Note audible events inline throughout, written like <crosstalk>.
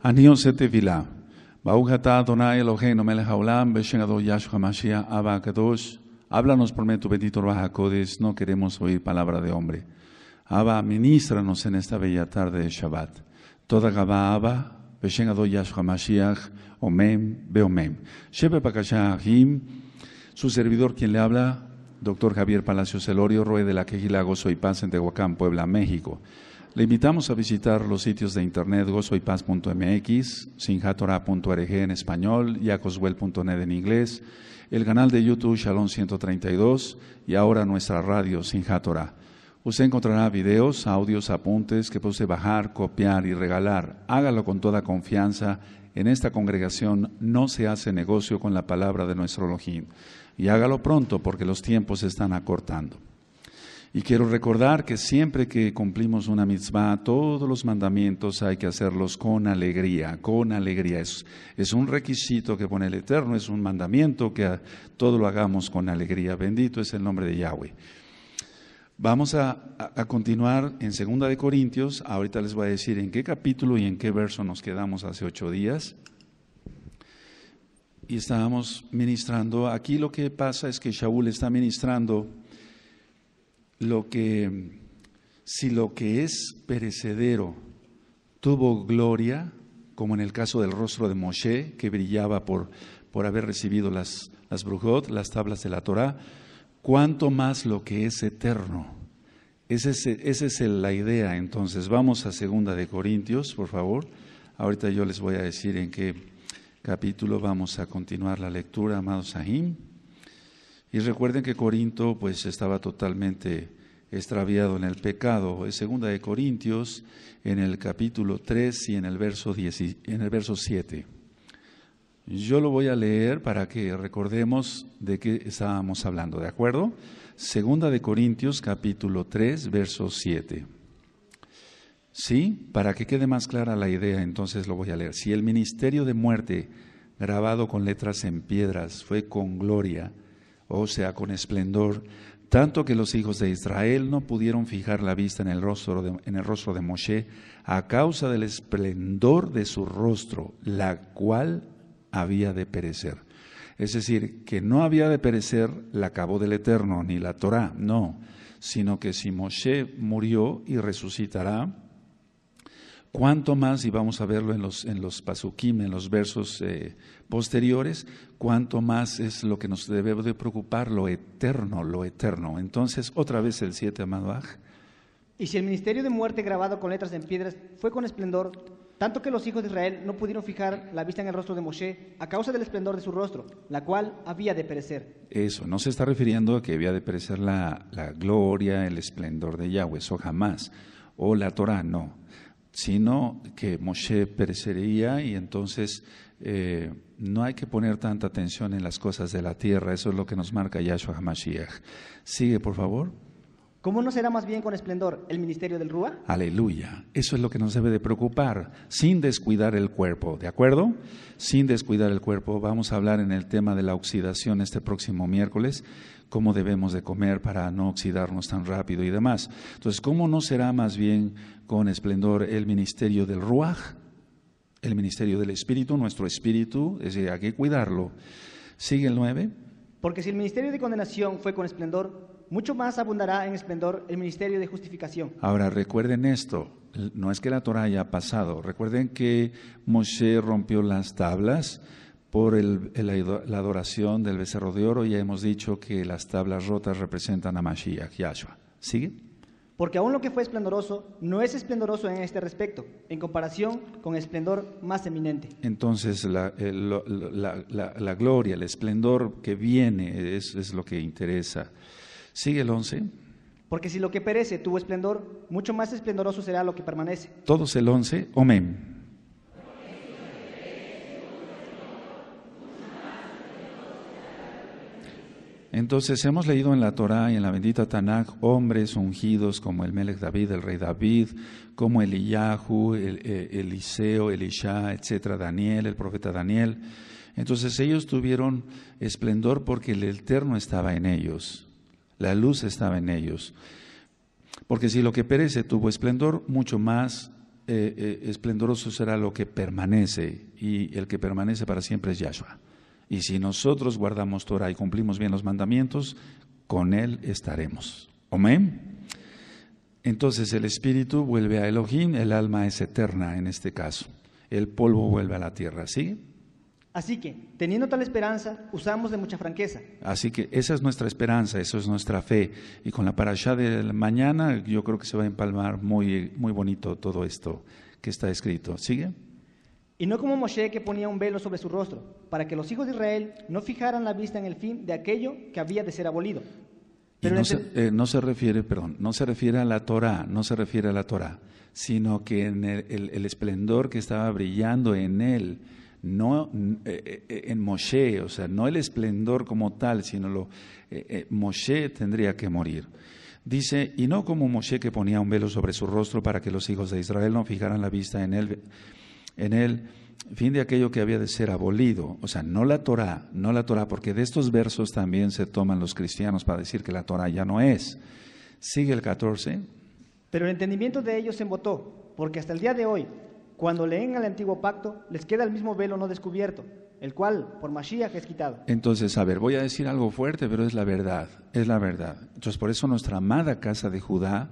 Anion vila. Bauhata Donai doná, Melech Haolam, Beshen beshengado Yahshua Mashiach, Abba Kadosh. Háblanos por medio tu bendito no queremos oír palabra de hombre. Abba, ministranos en esta bella tarde de Shabbat. Toda Gabá Abba, beshengado yashua, Yahshua Mashiach, Omem, Beomem. Shebe jim, su servidor quien le habla, doctor Javier Palacios Elorio, Roe de la Quejila, Gozo y Paz en Tehuacán, Puebla, México. Le invitamos a visitar los sitios de internet gozoypaz.mx, sinjatora.org en español, acoswell.net en inglés, el canal de YouTube Shalom 132 y ahora nuestra radio Sinjatora. Usted encontrará videos, audios, apuntes que puede bajar, copiar y regalar. Hágalo con toda confianza. En esta congregación no se hace negocio con la palabra de nuestro Elohim. Y hágalo pronto porque los tiempos se están acortando. Y quiero recordar que siempre que cumplimos una mitzvah, todos los mandamientos hay que hacerlos con alegría, con alegría. Es, un requisito que pone el Eterno, es un mandamiento que todo lo hagamos con alegría. Bendito es el nombre de Yahweh. Vamos a, a, continuar en Segunda de Corintios. Ahorita les voy a decir en qué capítulo y en qué verso nos quedamos hace ocho días. Y estábamos ministrando. Aquí lo que pasa es que Shaul está ministrando lo que, si lo que es perecedero tuvo gloria, como en el caso del rostro de Moshe, que brillaba por, por haber recibido las, las brujot, las tablas de la Torah, cuánto más lo que es eterno. Esa es, es la idea. Entonces, vamos a Segunda de Corintios, por favor. Ahorita yo les voy a decir en qué capítulo vamos a continuar la lectura, amados Sahim. Y recuerden que Corinto pues estaba totalmente extraviado en el pecado. Es segunda de Corintios en el capítulo 3 y en el verso en el verso 7. Yo lo voy a leer para que recordemos de qué estábamos hablando, ¿de acuerdo? Segunda de Corintios capítulo 3, verso 7. ¿Sí? Para que quede más clara la idea, entonces lo voy a leer. Si el ministerio de muerte grabado con letras en piedras fue con gloria, o oh, sea, con esplendor, tanto que los hijos de Israel no pudieron fijar la vista en el rostro de, Moshe a causa del esplendor de su rostro, la cual había de perecer. Es decir, que no había de perecer la cabo del Eterno ni la Torá, no, sino que si Moshe murió y resucitará, cuánto más, y vamos a verlo en los, en los pasukim, en los versos eh, posteriores, cuánto más es lo que nos debe de preocupar, lo eterno, lo eterno. Entonces, otra vez el siete amado Aj. Y si el ministerio de muerte grabado con letras en piedras fue con esplendor, tanto que los hijos de Israel no pudieron fijar la vista en el rostro de Moshe a causa del esplendor de su rostro, la cual había de perecer. Eso, no se está refiriendo a que había de perecer la, la gloria, el esplendor de Yahweh, eso jamás, o la Torah, no sino que Moshe perecería y entonces eh, no hay que poner tanta atención en las cosas de la tierra, eso es lo que nos marca Yahshua HaMashiach. Sigue, por favor. ¿Cómo no será más bien con esplendor el ministerio del Rúa? Aleluya. Eso es lo que nos debe de preocupar, sin descuidar el cuerpo, ¿de acuerdo? Sin descuidar el cuerpo. Vamos a hablar en el tema de la oxidación este próximo miércoles cómo debemos de comer para no oxidarnos tan rápido y demás. Entonces, ¿cómo no será más bien con esplendor el ministerio del Ruaj, el ministerio del Espíritu, nuestro Espíritu? Es decir, hay que cuidarlo. Sigue el 9. Porque si el ministerio de condenación fue con esplendor, mucho más abundará en esplendor el ministerio de justificación. Ahora, recuerden esto, no es que la Torah haya pasado, recuerden que Moshe rompió las tablas por la adoración del becerro de oro, ya hemos dicho que las tablas rotas representan a Mashiach, Yahshua. ¿Sigue? Porque aún lo que fue esplendoroso no es esplendoroso en este respecto, en comparación con esplendor más eminente. Entonces, la, gloria, el esplendor que viene es, lo que interesa. Sigue el once? Porque si lo que perece tuvo esplendor, mucho más esplendoroso será lo que permanece. Todos el once, amén. Entonces hemos leído en la Torá y en la bendita Tanakh hombres ungidos como el Melech David, el rey David, como Eliyahu, el, eh, Eliseo, Elisha, etcétera, Daniel, el profeta Daniel. Entonces ellos tuvieron esplendor porque el Eterno estaba en ellos, la luz estaba en ellos. Porque si lo que perece tuvo esplendor, mucho más eh, eh, esplendoroso será lo que permanece, y el que permanece para siempre es Yahshua. Y si nosotros guardamos Torah y cumplimos bien los mandamientos, con Él estaremos. Amén. Entonces el espíritu vuelve a Elohim, el alma es eterna en este caso. El polvo vuelve a la tierra, Sigue. Así que, teniendo tal esperanza, usamos de mucha franqueza. Así que esa es nuestra esperanza, eso es nuestra fe. Y con la parasha de mañana, yo creo que se va a empalmar muy, muy bonito todo esto que está escrito. ¿Sigue? Y no como Moshe que ponía un velo sobre su rostro, para que los hijos de Israel no fijaran la vista en el fin de aquello que había de ser abolido. Eh, no, se, refiere, perdón, no se refiere a la Torah, no se refiere a la Torá, sino que en el, esplendor que estaba brillando en él, no eh, eh, en Moshe, o sea, no el esplendor como tal, sino lo Moshe tendría que morir. Dice, y no como Moshe que ponía un velo sobre su rostro para que los hijos de Israel no fijaran la vista en él en el fin de aquello que había de ser abolido, o sea, no la Torá, no la Torá, porque de estos versos también se toman los cristianos para decir que la Torá ya no es. Sigue el 14. Pero el entendimiento de ellos se embotó, porque hasta el día de hoy, cuando leen al antiguo pacto, les queda el mismo velo no descubierto, el cual por Mashiach es quitado. Entonces, a ver, voy a decir algo fuerte, pero es la verdad, es la verdad. Entonces, por eso nuestra amada casa de Judá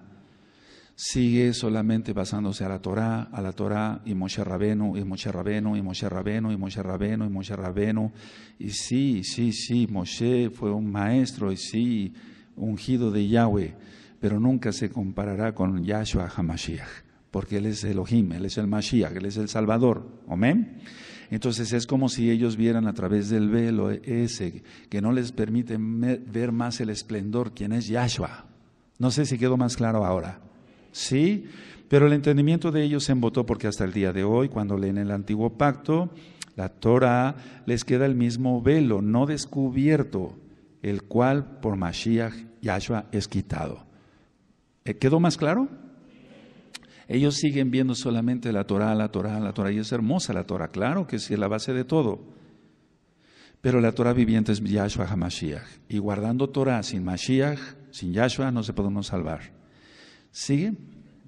sigue solamente basándose a la Torah, a la Torah y Moshe Rabenu, y Moshe Rabenu, y Moshe Rabenu, y Moshe Rabenu, y Moshe Rabenu. Y sí, sí, sí, Moshe fue un maestro y sí, ungido de Yahweh, pero nunca se comparará con Yahshua HaMashiach, porque Él es Elohim, Él es el Mashiach, Él es el Salvador. Amén. Entonces es como si ellos vieran a través del velo ese, que no les permite ver más el esplendor, quien es Yahshua. No sé si quedó más claro ahora. ¿sí? Pero el entendimiento de ellos se embotó porque hasta el día de hoy, cuando leen el antiguo pacto, la Torah les queda el mismo velo, no descubierto, el cual por Mashiach Yahshua es quitado. Eh, ¿Quedó más claro? Ellos siguen viendo solamente la Torah, la Torah, la Torah, y es hermosa la Torah, claro que sí, es la base de todo. Pero la Torah viviente es Yahshua HaMashiach, y guardando Torah sin Mashiach, sin Yahshua, no se podemos salvar. Sigue.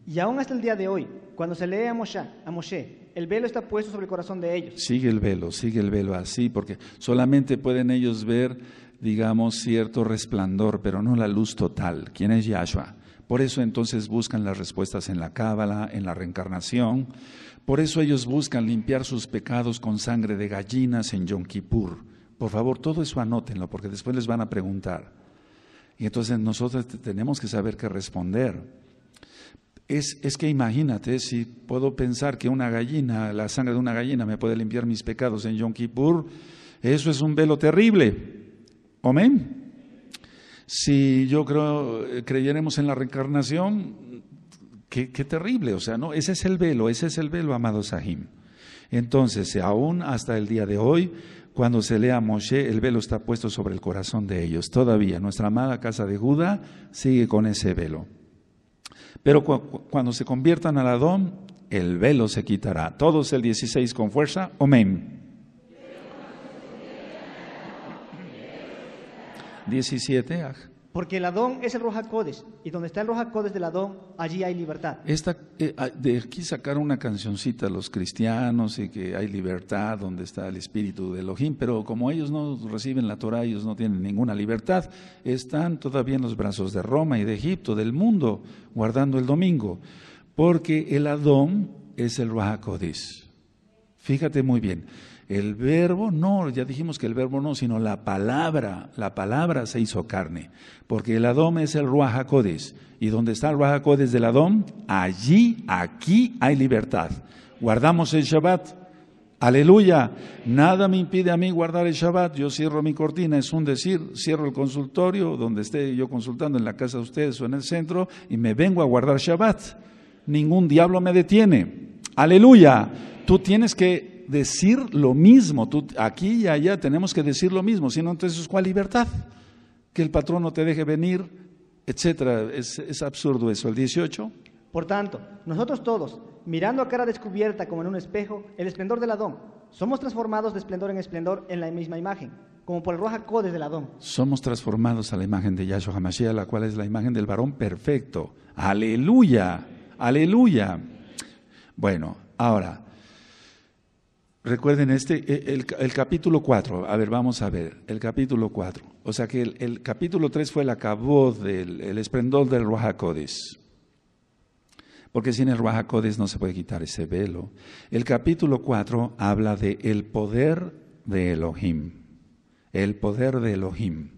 Y aún hasta el día de hoy, cuando se lee a Moshe, a Moshe, el velo está puesto sobre el corazón de ellos. Sigue el velo, sigue el velo así, porque solamente pueden ellos ver, digamos, cierto resplandor, pero no la luz total. ¿Quién es Yahshua? Por eso entonces buscan las respuestas en la Cábala, en la reencarnación. Por eso ellos buscan limpiar sus pecados con sangre de gallinas en Yom Kippur. Por favor, todo eso anótenlo, porque después les van a preguntar. Y entonces nosotros tenemos que saber qué responder. Es, que imagínate, si puedo pensar que una gallina, la sangre de una gallina me puede limpiar mis pecados en Yom Kippur, eso es un velo terrible. Amén. Si yo creo, eh, creyéremos en la reencarnación, qué, terrible. O sea, no, ese es el velo, ese es el velo, amado Sahim. Entonces, aún hasta el día de hoy, cuando se lea a Moshe, el velo está puesto sobre el corazón de ellos. Todavía nuestra amada casa de Judá sigue con ese velo. Pero cuando se conviertan al Adón, el velo se quitará. Todos el 16 con fuerza. Amén. 17. Porque el Adón es el Roja y donde está el Roja del Adón, allí hay libertad. Eh, ah, de aquí sacaron una cancioncita a los cristianos y que hay libertad donde está el espíritu de Elohim, pero como ellos no reciben la Torah, ellos no tienen ninguna libertad, están todavía en los brazos de Roma y de Egipto, del mundo, guardando el domingo, porque el Adón es el Roja Fíjate muy bien. El verbo no, ya dijimos que el verbo no, sino la palabra, la palabra se hizo carne, porque el Adón es el Ruajacodes, y donde está el Ruajacodes del Adón, allí, aquí hay libertad. Guardamos el Shabbat, aleluya, nada me impide a mí guardar el Shabbat, yo cierro mi cortina, es un decir, cierro el consultorio, donde esté yo consultando en la casa de ustedes o en el centro, y me vengo a guardar Shabbat, ningún diablo me detiene, aleluya, tú tienes que decir lo mismo. Tú, aquí y allá tenemos que decir lo mismo, Si no, entonces ¿cuál libertad? Que el patrón no te deje venir, etcétera. Es, absurdo eso. El 18. Por tanto, nosotros todos, mirando a cara descubierta como en un espejo, el esplendor del Adón, somos transformados de esplendor en esplendor en la misma imagen, como por el roja codes del Adón. Somos transformados a la imagen de Yahshua HaMashiach, la cual es la imagen del varón perfecto. Aleluya, aleluya. Bueno, ahora, Recuerden este, e, el, capítulo 4, a ver, vamos a ver, el capítulo 4. O sea que el, capítulo 3 fue el acabó del el esplendor del Ruajacodes. Porque sin el Ruajacodes no se puede quitar ese velo. El capítulo 4 habla de el poder de Elohim. El poder de Elohim.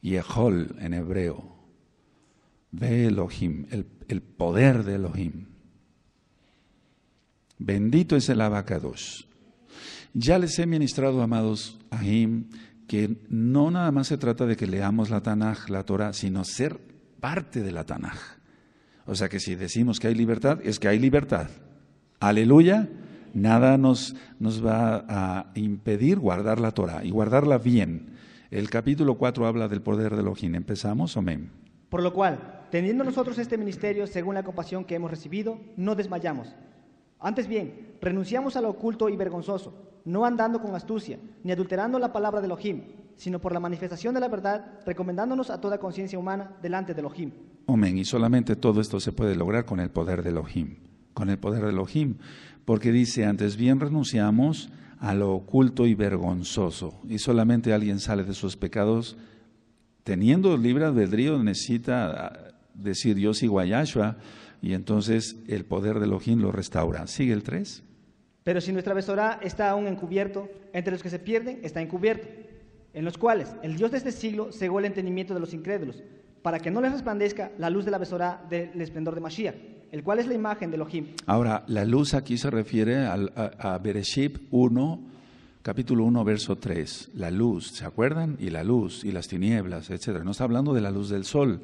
Yehol en hebreo. De Elohim, el, el poder de Elohim. Bendito es el abacados. Ya les he ministrado, amados, ahim, que no nada más se trata de que leamos la Tanaj, la Torah, sino ser parte de la Tanaj. O sea que si decimos que hay libertad, es que hay libertad. Aleluya. Nada nos, nos va a impedir guardar la Torah y guardarla bien. El capítulo 4 habla del poder de Ojín. ¿Empezamos? Amén. Por lo cual, teniendo nosotros este ministerio, según la compasión que hemos recibido, no desmayamos antes bien, renunciamos a lo oculto y vergonzoso, no andando con astucia, ni adulterando la palabra de Elohim, sino por la manifestación de la verdad, recomendándonos a toda conciencia humana delante del Elohim. Amén. Y solamente todo esto se puede lograr con el poder del Elohim, con el poder de Elohim, porque dice, antes bien renunciamos a lo oculto y vergonzoso, y solamente alguien sale de sus pecados teniendo libre albedrío, necesita ah, decir Dios y Guayashua y entonces el poder de Elohim lo restaura. Sigue el 3. Pero si nuestra besora está aún encubierto, entre los que se pierden está encubierto, en los cuales el Dios de este siglo cegó el entendimiento de los incrédulos, para que no les resplandezca la luz de la besora del esplendor de Mashiach, el cual es la imagen de Elohim. Ahora, la luz aquí se refiere a, a, Bereshit 1, capítulo 1, verso 3. La luz, ¿se acuerdan? Y la luz, y las tinieblas, etcétera, No está hablando de la luz del sol,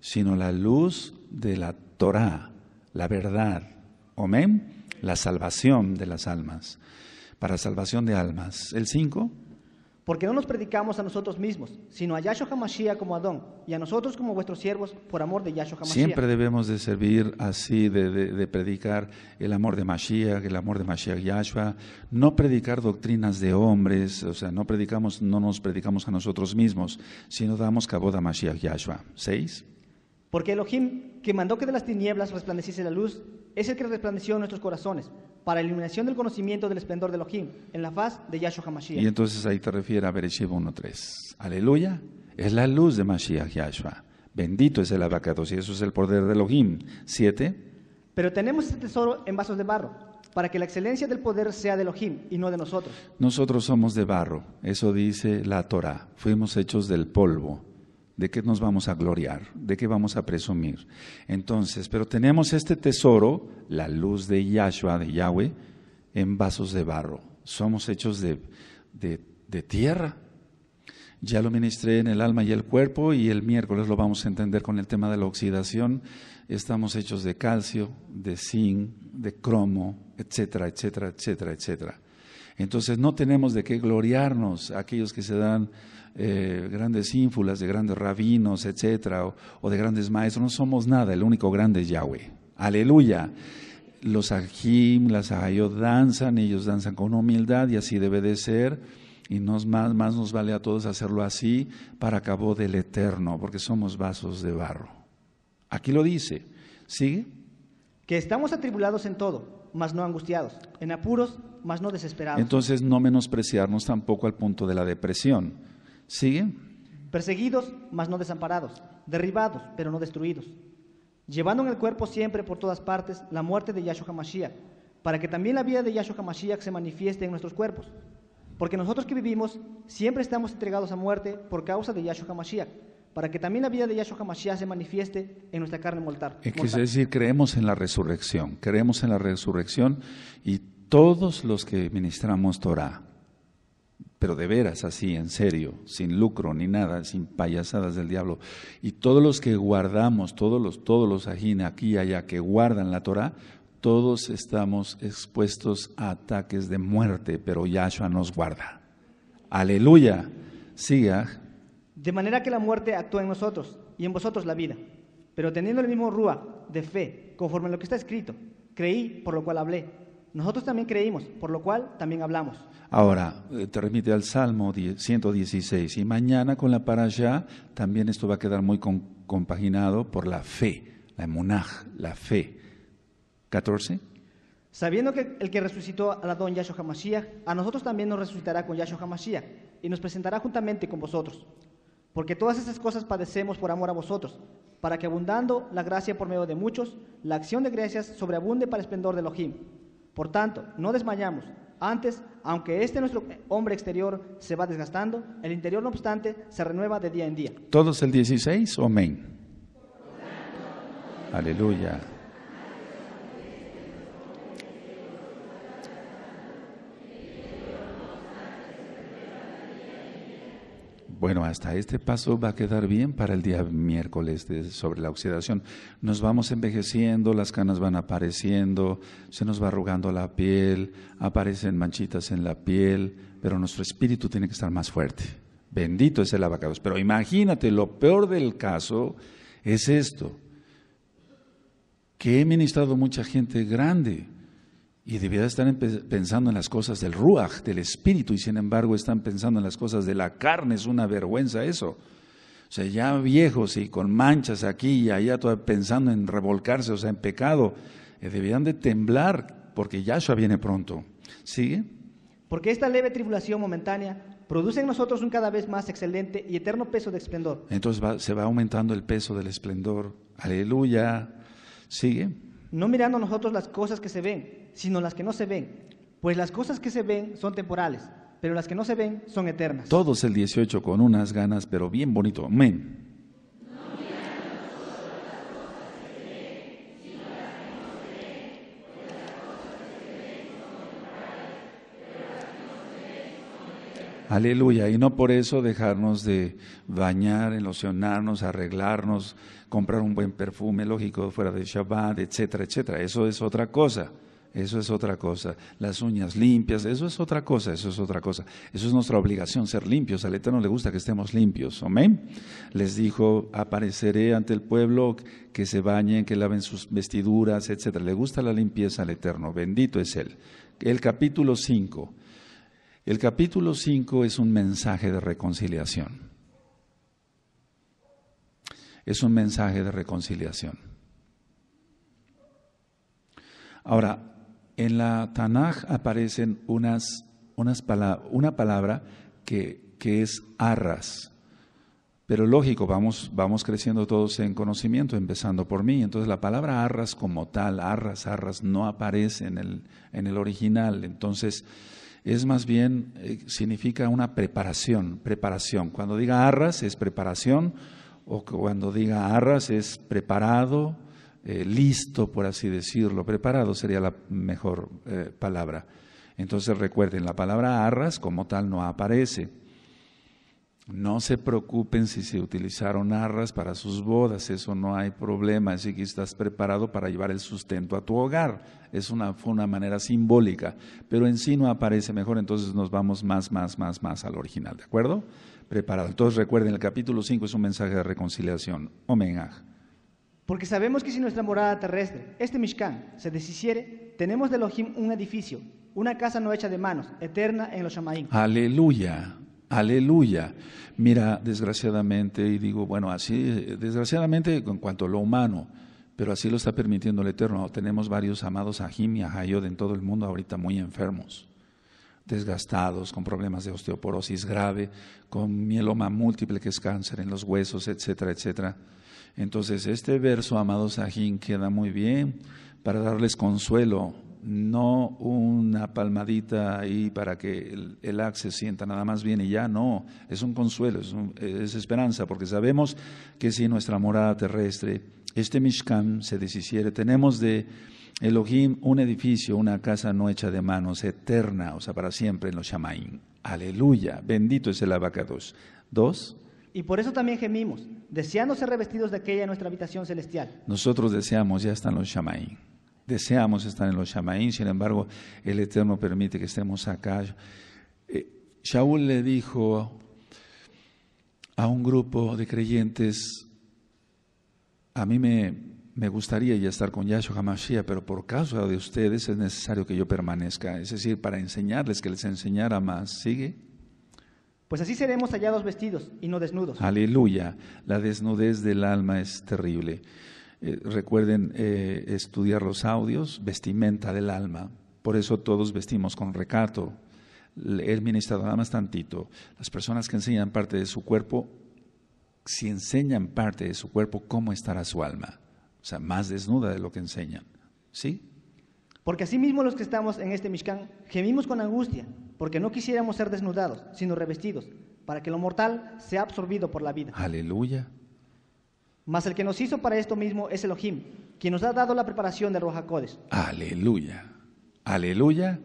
sino la luz de la la verdad, amén, la salvación de las almas, para salvación de almas. El 5. Porque no nos predicamos a nosotros mismos, sino a Yahshua HaMashiach como Adón, y a nosotros como vuestros siervos, por amor de Yahshua HaMashiach. Siempre debemos de servir así, de, de, predicar el amor de Mashiach, el amor de Mashiach Yahshua, no predicar doctrinas de hombres, o sea, no predicamos, no nos predicamos a nosotros mismos, sino damos caboda a Mashiach Yahshua. 6 porque Elohim, que mandó que de las tinieblas resplandeciese la luz, es el que resplandeció nuestros corazones para la iluminación del conocimiento del esplendor de Elohim en la faz de Yahshua Hamashiach. Y entonces ahí te refiere a Bereshit 1.3. Aleluya, es la luz de Mashiach Yahshua. Bendito es el abacado, y eso es el poder de Elohim. 7. Pero tenemos este tesoro en vasos de barro, para que la excelencia del poder sea de Elohim y no de nosotros. Nosotros somos de barro, eso dice la Torah. Fuimos hechos del polvo. ¿De qué nos vamos a gloriar? ¿De qué vamos a presumir? Entonces, pero tenemos este tesoro, la luz de Yahshua, de Yahweh, en vasos de barro. Somos hechos de, de, tierra. Ya lo ministré en el alma y el cuerpo y el miércoles lo vamos a entender con el tema de la oxidación. Estamos hechos de calcio, de zinc, de cromo, etcétera, etcétera, etcétera, etcétera. Entonces no tenemos de qué gloriarnos aquellos que se dan eh, grandes ínfulas, de grandes rabinos, etcétera, o, de grandes maestros. No somos nada, el único grande es Yahweh. Aleluya. Los ajim, las ajayot danzan, ellos danzan con humildad y así debe de ser. Y nos, más, más nos vale a todos hacerlo así para cabo del eterno, porque somos vasos de barro. Aquí lo dice. ¿Sigue? Que estamos atribulados en todo, mas no angustiados, en apuros, mas no desesperados. Entonces no menospreciarnos tampoco al punto de la depresión siguen, Perseguidos, mas no desamparados. Derribados, pero no destruidos. Llevando en el cuerpo siempre por todas partes la muerte de Yahshua Hamashiach, para que también la vida de Yahshua Hamashiach se manifieste en nuestros cuerpos. Porque nosotros que vivimos siempre estamos entregados a muerte por causa de Yahshua Hamashiach, para que también la vida de Yahshua Hamashiach se manifieste en nuestra carne mortal. Es decir, creemos en la resurrección, creemos en la resurrección y todos los que ministramos Torah, pero de veras así, en serio, sin lucro ni nada, sin payasadas del diablo. Y todos los que guardamos, todos los, todos los ajina aquí y allá que guardan la Torah, todos estamos expuestos a ataques de muerte, pero Yahshua nos guarda. Aleluya. Siga. Ah. De manera que la muerte actúa en nosotros y en vosotros la vida, pero teniendo el mismo rúa de fe, conforme a lo que está escrito, creí, por lo cual hablé. Nosotros también creímos, por lo cual también hablamos. Ahora, eh, te remite al Salmo 116, y mañana con la para allá también esto va a quedar muy compaginado por la fe, la emunaj, la fe. 14. Sabiendo que el que resucitó la Adón Yahshua HaMashiach, a nosotros también nos resucitará con Yahshua HaMashiach y nos presentará juntamente con vosotros. Porque todas esas cosas padecemos por amor a vosotros, para que abundando la gracia por medio de muchos, la acción de gracias sobreabunde para el esplendor de Elohim. Por tanto, no desmayamos. Antes, aunque este nuestro hombre exterior se va desgastando, el interior no obstante se renueva de día en día. Todos el 16, amén. Aleluya. bueno, hasta este paso va a quedar bien para el día miércoles sobre la oxidación. Nos vamos envejeciendo, las canas van apareciendo, se nos va arrugando la piel, aparecen manchitas en la piel, pero nuestro espíritu tiene que estar más fuerte. Bendito es el abacados. Pero imagínate, lo peor del caso es esto, que he ministrado mucha gente grande y debían estar pensando en las cosas del ruach, del espíritu, y sin embargo están pensando en las cosas de la carne. Es una vergüenza eso. O sea, ya viejos y con manchas aquí y allá, todavía pensando en revolcarse, o sea, en pecado, eh, debían de temblar porque Yahshua viene pronto. ¿Sigue? Porque esta leve tribulación momentánea produce en nosotros un cada vez más excelente y eterno peso de esplendor. Entonces se va aumentando el peso del esplendor. Aleluya. ¿Sigue? No mirando nosotros las cosas que se ven, sino las que no se ven. Pues las cosas que se ven son temporales, pero las que no se ven son eternas. Todos el 18 con unas ganas, pero bien bonito. Amén. Aleluya. Y no por eso dejarnos de bañar, ilusionarnos, arreglarnos, comprar un buen perfume, lógico, fuera de Shabbat, etcétera, etcétera. Eso es otra cosa eso es otra cosa. Las uñas limpias, eso es otra cosa, eso es otra cosa. Eso es nuestra obligación, ser limpios. Al Eterno le gusta que estemos limpios. Amén. Les dijo, apareceré ante el pueblo, que se bañen, que laven sus vestiduras, etc. Le gusta la limpieza al Eterno. Bendito es Él. El capítulo 5. El capítulo 5 es un mensaje de reconciliación. Es un mensaje de reconciliación. Ahora, en la Tanaj aparecen una palabra que, es arras. Pero lógico, vamos, creciendo todos en conocimiento, empezando por mí. Entonces la palabra arras como tal, arras, arras, no aparece en el, en el original. Entonces es más bien, eh, significa una preparación, preparación. Cuando diga arras es preparación, o cuando diga arras es preparado, eh, listo, por así decirlo, preparado sería la mejor eh, palabra. Entonces recuerden, la palabra arras como tal no aparece. No se preocupen si se utilizaron arras para sus bodas, eso no hay problema, así que estás preparado para llevar el sustento a tu hogar. Es una, fue una manera simbólica, pero en sí no aparece mejor, entonces nos vamos más, más, más, más al original, ¿de acuerdo? Preparado. Entonces recuerden, el capítulo 5 es un mensaje de reconciliación. homenaje. Porque sabemos que si nuestra morada terrestre, este Mishkan, se deshiciere, tenemos de Elohim un edificio, una casa no hecha de manos, eterna en los Shamaim. Aleluya, aleluya. Mira, desgraciadamente, y digo, bueno, así, desgraciadamente en cuanto a lo humano, pero así lo está permitiendo el Eterno. Tenemos varios amados a y a en todo el mundo ahorita muy enfermos, desgastados, con problemas de osteoporosis grave, con mieloma múltiple que es cáncer en los huesos, etcétera, etcétera. Entonces, este verso, amados, Sajín, queda muy bien para darles consuelo, no una palmadita ahí para que el, el se sienta nada más bien y ya, no, es un consuelo, es, esperanza, porque sabemos que si nuestra morada terrestre, este Mishkan se deshiciere, tenemos de Elohim un edificio, una casa no hecha de manos, eterna, o sea, para siempre en los Shamaim. Aleluya, bendito es el abacados. Dos. Y por eso también gemimos, deseando ser revestidos de aquella nuestra habitación celestial. Nosotros deseamos, ya están los Shamaín. Deseamos estar en los Shamaín, sin embargo, el Eterno permite que estemos acá. Eh, Shaul le dijo a un grupo de creyentes, a mí me, me gustaría ya estar con Yahshua Hamashia, pero por causa de ustedes es necesario que yo permanezca, es decir, para enseñarles, que les enseñara más. ¿Sigue? Pues así seremos hallados vestidos y no desnudos. Aleluya. La desnudez del alma es terrible. Eh, recuerden eh, estudiar los audios, vestimenta del alma. Por eso todos vestimos con recato. El ministrado, nada más tantito. Las personas que enseñan parte de su cuerpo, si enseñan parte de su cuerpo, ¿cómo estará su alma? O sea, más desnuda de lo que enseñan. ¿Sí? Porque mismo los que estamos en este Mishkan gemimos con angustia porque no quisiéramos ser desnudados, sino revestidos, para que lo mortal sea absorbido por la vida. Aleluya. Mas el que nos hizo para esto mismo es Elohim, quien nos ha dado la preparación del Rojacodes. Aleluya. Aleluya.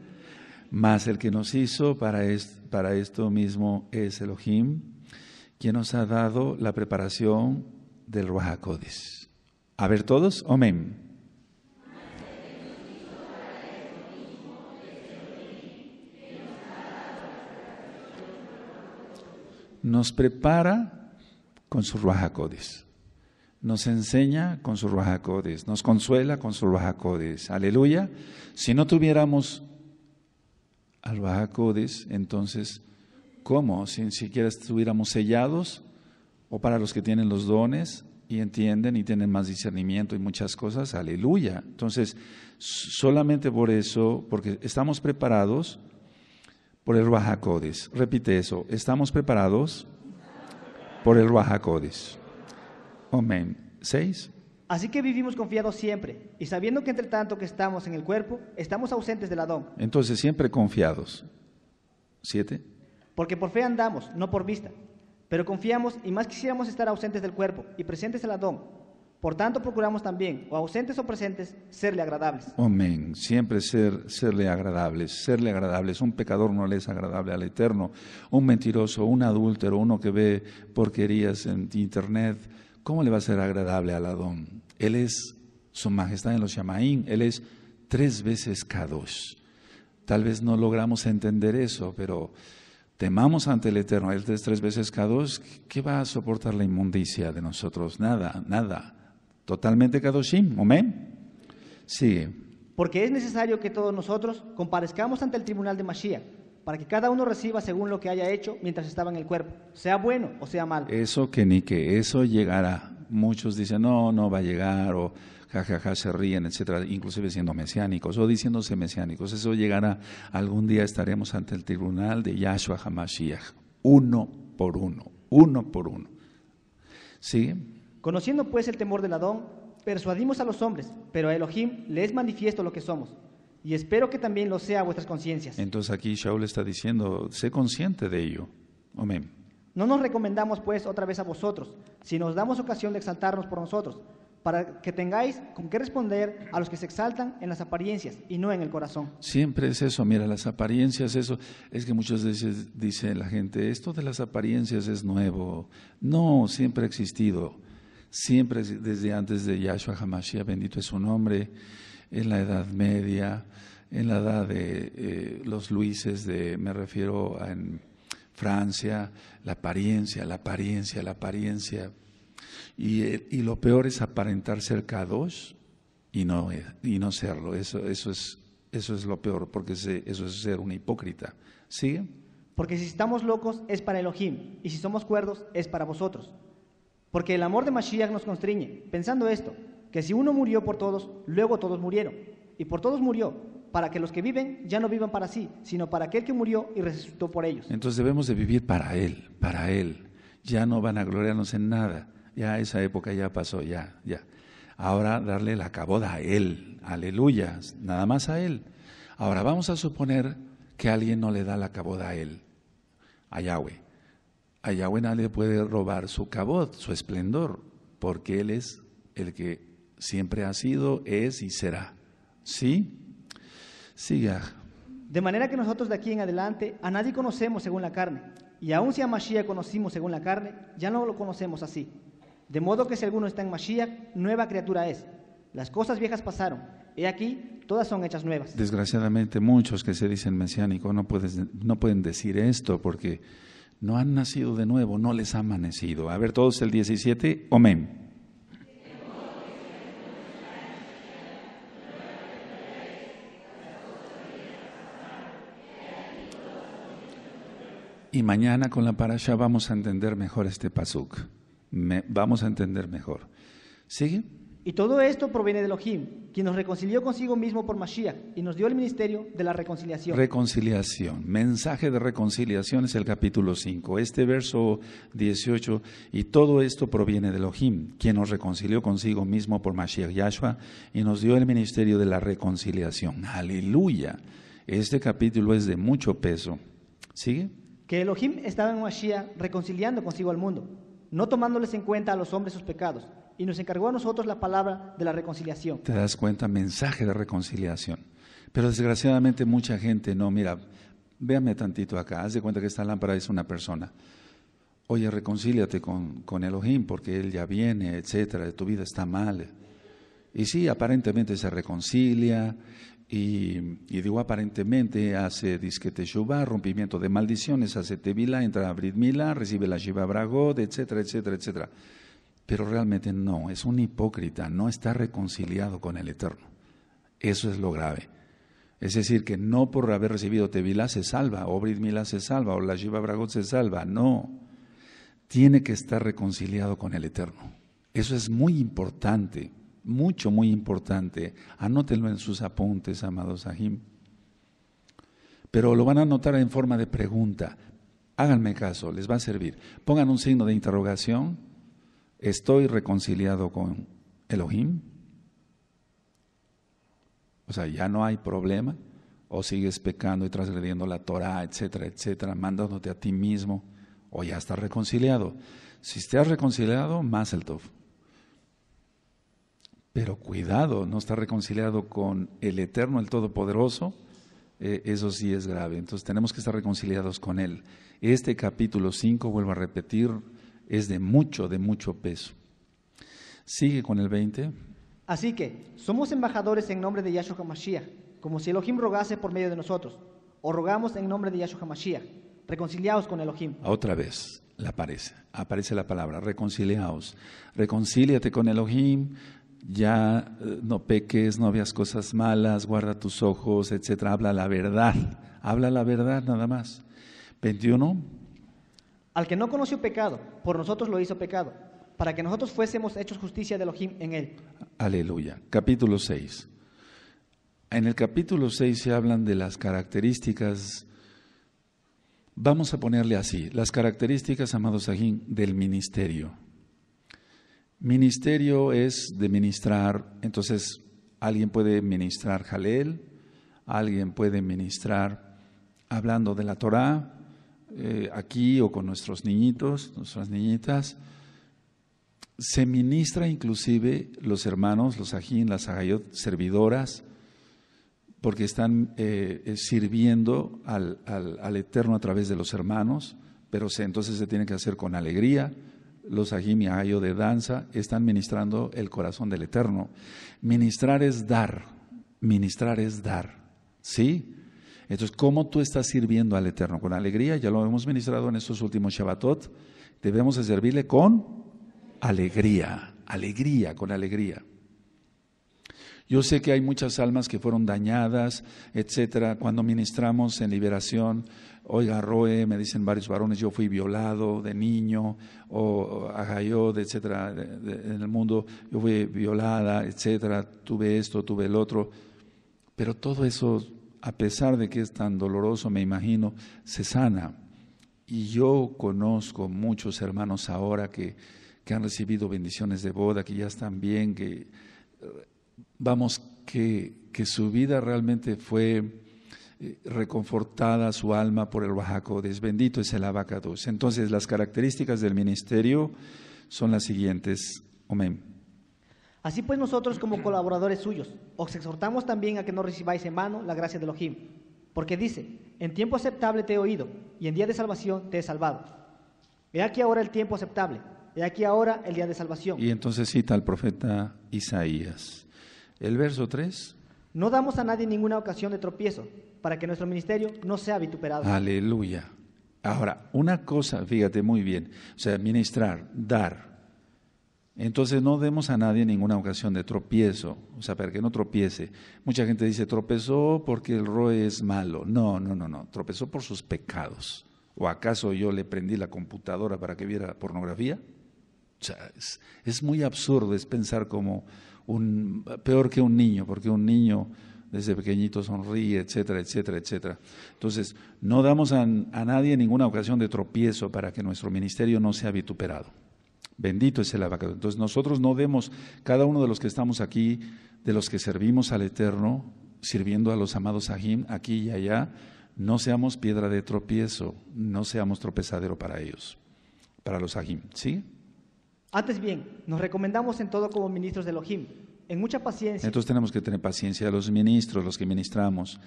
Mas el que nos hizo para, esto mismo es Elohim, quien nos ha dado la preparación del Rojacodes. A ver todos, amén. nos prepara con su Ruajacodes. Nos enseña con su Ruajacodes. Nos consuela con su Ruajacodes. Aleluya. Si no tuviéramos al Ruajacodes, entonces, ¿cómo? Si ni siquiera estuviéramos sellados, o para los que tienen los dones y entienden y tienen más discernimiento y muchas cosas, aleluya. Entonces, solamente por eso, porque estamos preparados por el Ruajacodes. Repite eso. ¿Estamos preparados? Por el Ruajacodes. Amén. Seis. Así que vivimos confiados siempre y sabiendo que entre tanto que estamos en el cuerpo, estamos ausentes del Adón. Entonces siempre confiados. Siete. Porque por fe andamos, no por vista. Pero confiamos y más quisiéramos estar ausentes del cuerpo y presentes al Adón, por tanto, procuramos también, o ausentes o presentes, serle agradables. Amén. Siempre ser, serle agradables, serle agradables. Un pecador no le es agradable al Eterno. Un mentiroso, un adúltero, uno que ve porquerías en internet, ¿cómo le va a ser agradable al Adón? Él es su majestad en los Yamaín, él es tres veces dos. Tal vez no logramos entender eso, pero temamos ante el Eterno. Él es tres veces dos. ¿Qué va a soportar la inmundicia de nosotros? Nada, nada. Totalmente Kadoshim, amén. Sí. Porque es necesario que todos nosotros comparezcamos ante el tribunal de Mashiach, para que cada uno reciba según lo que haya hecho mientras estaba en el cuerpo, sea bueno o sea malo. Eso que ni que eso llegará. Muchos dicen, no, no va a llegar, o jajaja, ja, ja, se ríen, etcétera, inclusive siendo mesiánicos o diciéndose mesiánicos. Eso llegará. Algún día estaremos ante el tribunal de Yahshua HaMashiach, uno por uno, uno por uno. Sí. Conociendo pues el temor del Adón, persuadimos a los hombres, pero a Elohim es manifiesto lo que somos. Y espero que también lo sea a vuestras conciencias. Entonces aquí Shaul está diciendo, sé consciente de ello. Amén. No nos recomendamos pues otra vez a vosotros, si nos damos ocasión de exaltarnos por nosotros, para que tengáis con qué responder a los que se exaltan en las apariencias y no en el corazón. Siempre es eso, mira, las apariencias, eso es que muchas veces dice la gente, esto de las apariencias es nuevo. No, siempre ha existido siempre desde antes de Yahshua Hamashiach, bendito es su nombre, en la Edad Media, en la edad de eh, los Luises, de, me refiero a Francia, la apariencia, la apariencia, la apariencia. Eh, y, lo peor es aparentar ser Kadosh y no, y no serlo. Eso, eso, es, eso lo peor, porque eso es ser un hipócrita. ¿Sigue? Porque si estamos locos es para Elohim, y si somos cuerdos es para vosotros. Porque el amor de Mashiach nos constriñe, pensando esto, que si uno murió por todos, luego todos murieron. Y por todos murió, para que los que viven ya no vivan para sí, sino para aquel que murió y resucitó por ellos. Entonces debemos de vivir para Él, para Él. Ya no van a gloriarnos en nada. Ya esa época ya pasó, ya, ya. Ahora darle la caboda a Él, aleluya, nada más a Él. Ahora vamos a suponer que alguien no le da la caboda a Él, a Yahweh a Yahweh nadie puede robar su cabot, su esplendor, porque Él es el que siempre ha sido, es y será. ¿Sí? Siga. De manera que nosotros de aquí en adelante a nadie conocemos según la carne, y aun si a Mashiach conocimos según la carne, ya no lo conocemos así. De modo que si alguno está en Mashiach, nueva criatura es. Las cosas viejas pasaron, y aquí, todas son hechas nuevas. Desgraciadamente, muchos que se dicen mesiánicos no, no pueden decir esto porque no han nacido de nuevo, no les ha amanecido. A ver todos el 17, amén. Y mañana con la parasha vamos a entender mejor este pasuk. vamos a entender mejor. ¿Sigue? Y todo esto proviene de Elohim, quien nos reconcilió consigo mismo por Mashiach y nos dio el ministerio de la reconciliación. Reconciliación, mensaje de reconciliación es el capítulo 5, este verso 18, y todo esto proviene de Elohim, quien nos reconcilió consigo mismo por Mashiach Yahshua y nos dio el ministerio de la reconciliación. Aleluya. Este capítulo es de mucho peso. ¿Sigue? Que Elohim estaba en Mashiach reconciliando consigo al mundo, no tomándoles en cuenta a los hombres sus pecados y nos encargó a nosotros la palabra de la reconciliación. Te das cuenta, mensaje de reconciliación. Pero desgraciadamente mucha gente no, mira, véame tantito acá, haz de cuenta que esta lámpara es una persona. Oye, reconcíliate con, con Elohim porque él ya viene, etcétera, tu vida está mal. Y sí, aparentemente se reconcilia y, digo aparentemente hace disquete Shubá, rompimiento de maldiciones, hace Tevila, entra a recibe la Shiva Bragod, etcétera, etcétera, etcétera pero realmente no, es un hipócrita, no está reconciliado con el Eterno. Eso es lo grave. Es decir, que no por haber recibido Tevilá se salva, o Bridmila se salva, o la Shiva Bragot se salva, no. Tiene que estar reconciliado con el Eterno. Eso es muy importante, mucho, muy importante. Anótenlo en sus apuntes, amados Sahim. Pero lo van a anotar en forma de pregunta. Háganme caso, les va a servir. Pongan un signo de interrogación estoy reconciliado con Elohim. O sea, ya no hay problema. O sigues pecando y transgrediendo la Torah, etcétera, etcétera, mandándote a ti mismo. O ya estás reconciliado. Si estás reconciliado, más el tof. Pero cuidado, no estar reconciliado con el Eterno, el Todopoderoso, eh, eso sí es grave. Entonces tenemos que estar reconciliados con Él. Este capítulo 5, vuelvo a repetir, es de mucho, de mucho peso. Sigue con el 20. Así que somos embajadores en nombre de Yahshua Hamashia, como si Elohim rogase por medio de nosotros, o rogamos en nombre de Yahshua Hamashia, reconciliados con Elohim. Otra vez la aparece, aparece la palabra, reconciliados reconcíliate con Elohim, ya eh, no peques, no veas cosas malas, guarda tus ojos, etcétera, habla la verdad, habla la verdad nada más. 21 al que no conoció pecado, por nosotros lo hizo pecado, para que nosotros fuésemos hechos justicia de Elohim en él. Aleluya. Capítulo 6. En el capítulo 6 se hablan de las características, vamos a ponerle así, las características, amados Sajín, del ministerio. Ministerio es de ministrar, entonces alguien puede ministrar Jalel, alguien puede ministrar hablando de la Torá, eh, aquí o con nuestros niñitos, nuestras niñitas, se ministra inclusive los hermanos, los ajín, las ajayot, servidoras, porque están eh, eh, sirviendo al, Eterno a través de los hermanos, pero se, entonces se tiene que hacer con alegría. Los ajín y ayo de danza están ministrando el corazón del Eterno. Ministrar es dar, ministrar es dar, ¿sí? Entonces, ¿cómo tú estás sirviendo al Eterno? Con alegría, ya lo hemos ministrado en estos últimos Shabbatot, debemos servirle con alegría, alegría, con alegría. Yo sé que hay muchas almas que fueron dañadas, etcétera. Cuando ministramos en liberación, oiga, Roe, me dicen varios varones, yo fui violado de niño, o a etcétera, en el mundo, yo fui violada, etcétera, tuve esto, tuve el otro. Pero todo eso a pesar de que es tan doloroso, me imagino, se sana. Y yo conozco muchos hermanos ahora que, han recibido bendiciones de boda, que ya están bien, que vamos, que, su vida realmente fue eh, reconfortada su alma por el Bajacodes. Bendito es el Abacados. Entonces, las características del ministerio son las siguientes. Amén. Así pues nosotros como <clears throat> colaboradores suyos, os exhortamos también a que no recibáis en mano la gracia de Elohim, porque dice, en tiempo aceptable te he oído, y en día de salvación te he salvado. He aquí ahora el tiempo aceptable, he aquí ahora el día de salvación. Y entonces cita al profeta Isaías. El verso 3. No damos a nadie ninguna ocasión de tropiezo, para que nuestro ministerio no sea vituperado. Aleluya. Ahora, una cosa, fíjate muy bien, o sea, ministrar, dar, entonces no demos a nadie ninguna ocasión de tropiezo, o sea, para que no tropiece. Mucha gente dice, tropezó porque el ROE es malo. No, no, no, no, tropezó por sus pecados. ¿O acaso yo le prendí la computadora para que viera pornografía? O sea, es, muy absurdo, es pensar como un, peor que un niño, porque un niño desde pequeñito sonríe, etcétera, etcétera, etcétera. Entonces, no damos a, a nadie ninguna ocasión de tropiezo para que nuestro ministerio no sea vituperado. Bendito es el abacado. Entonces nosotros no demos, cada uno de los que estamos aquí, de los que servimos al Eterno, sirviendo a los amados Ajim aquí y allá, no seamos piedra de tropiezo, no seamos tropezadero para ellos, para los Ajim, ¿sí? Antes bien, nos recomendamos en todo como ministros del Ojim, en mucha paciencia. Entonces tenemos que tener paciencia los ministros, los que ministramos.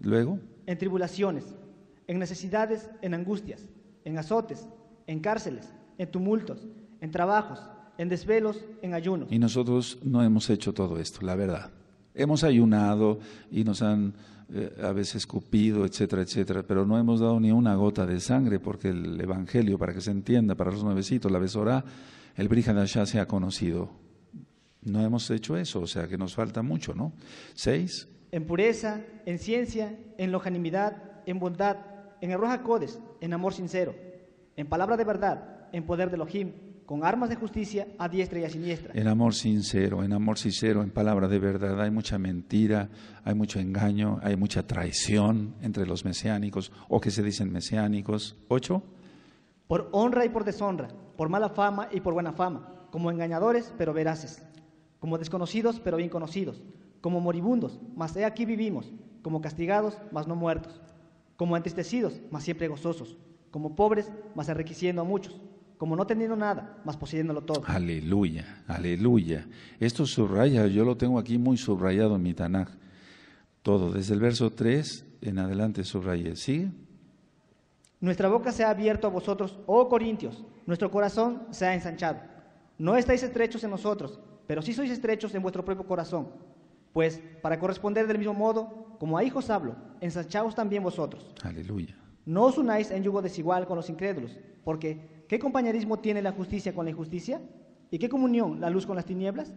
Luego. En tribulaciones, en necesidades, en angustias, en azotes, en cárceles, en tumultos, en trabajos, en desvelos, en ayunos. Y nosotros no hemos hecho todo esto, la verdad. Hemos ayunado y nos han eh, a veces escupido, etcétera, etcétera, pero no hemos dado ni una gota de sangre porque el Evangelio, para que se entienda, para los nuevecitos, la orá, el Brihadashá se ha conocido. No hemos hecho eso, o sea que nos falta mucho, ¿no? Seis. En pureza, en ciencia, en lojanimidad, en bondad, en arroja Codes, en amor sincero, en palabra de verdad, en poder de Elohim, con armas de justicia a diestra y a siniestra. En amor sincero, en amor sincero, en palabra de verdad, hay mucha mentira, hay mucho engaño, hay mucha traición entre los mesiánicos o que se dicen mesiánicos. Ocho. Por honra y por deshonra, por mala fama y por buena fama, como engañadores pero veraces, como desconocidos pero bien conocidos, como moribundos, mas he aquí vivimos, como castigados, mas no muertos, como entristecidos, mas siempre gozosos, como pobres, mas enriqueciendo a muchos como no teniendo nada, mas poseyéndolo todo. Aleluya, aleluya. Esto subraya, yo lo tengo aquí muy subrayado en mi Tanaj. Todo, desde el verso 3 en adelante subraye. ¿Sigue? Nuestra boca se ha abierto a vosotros, oh Corintios, nuestro corazón se ha ensanchado. No estáis estrechos en nosotros, pero sí sois estrechos en vuestro propio corazón. Pues, para corresponder del mismo modo, como a hijos hablo, ensanchaos también vosotros. Aleluya. No os unáis en yugo desigual con los incrédulos, porque ¿Qué compañerismo tiene la justicia con la injusticia? ¿Y qué comunión la luz con las tinieblas?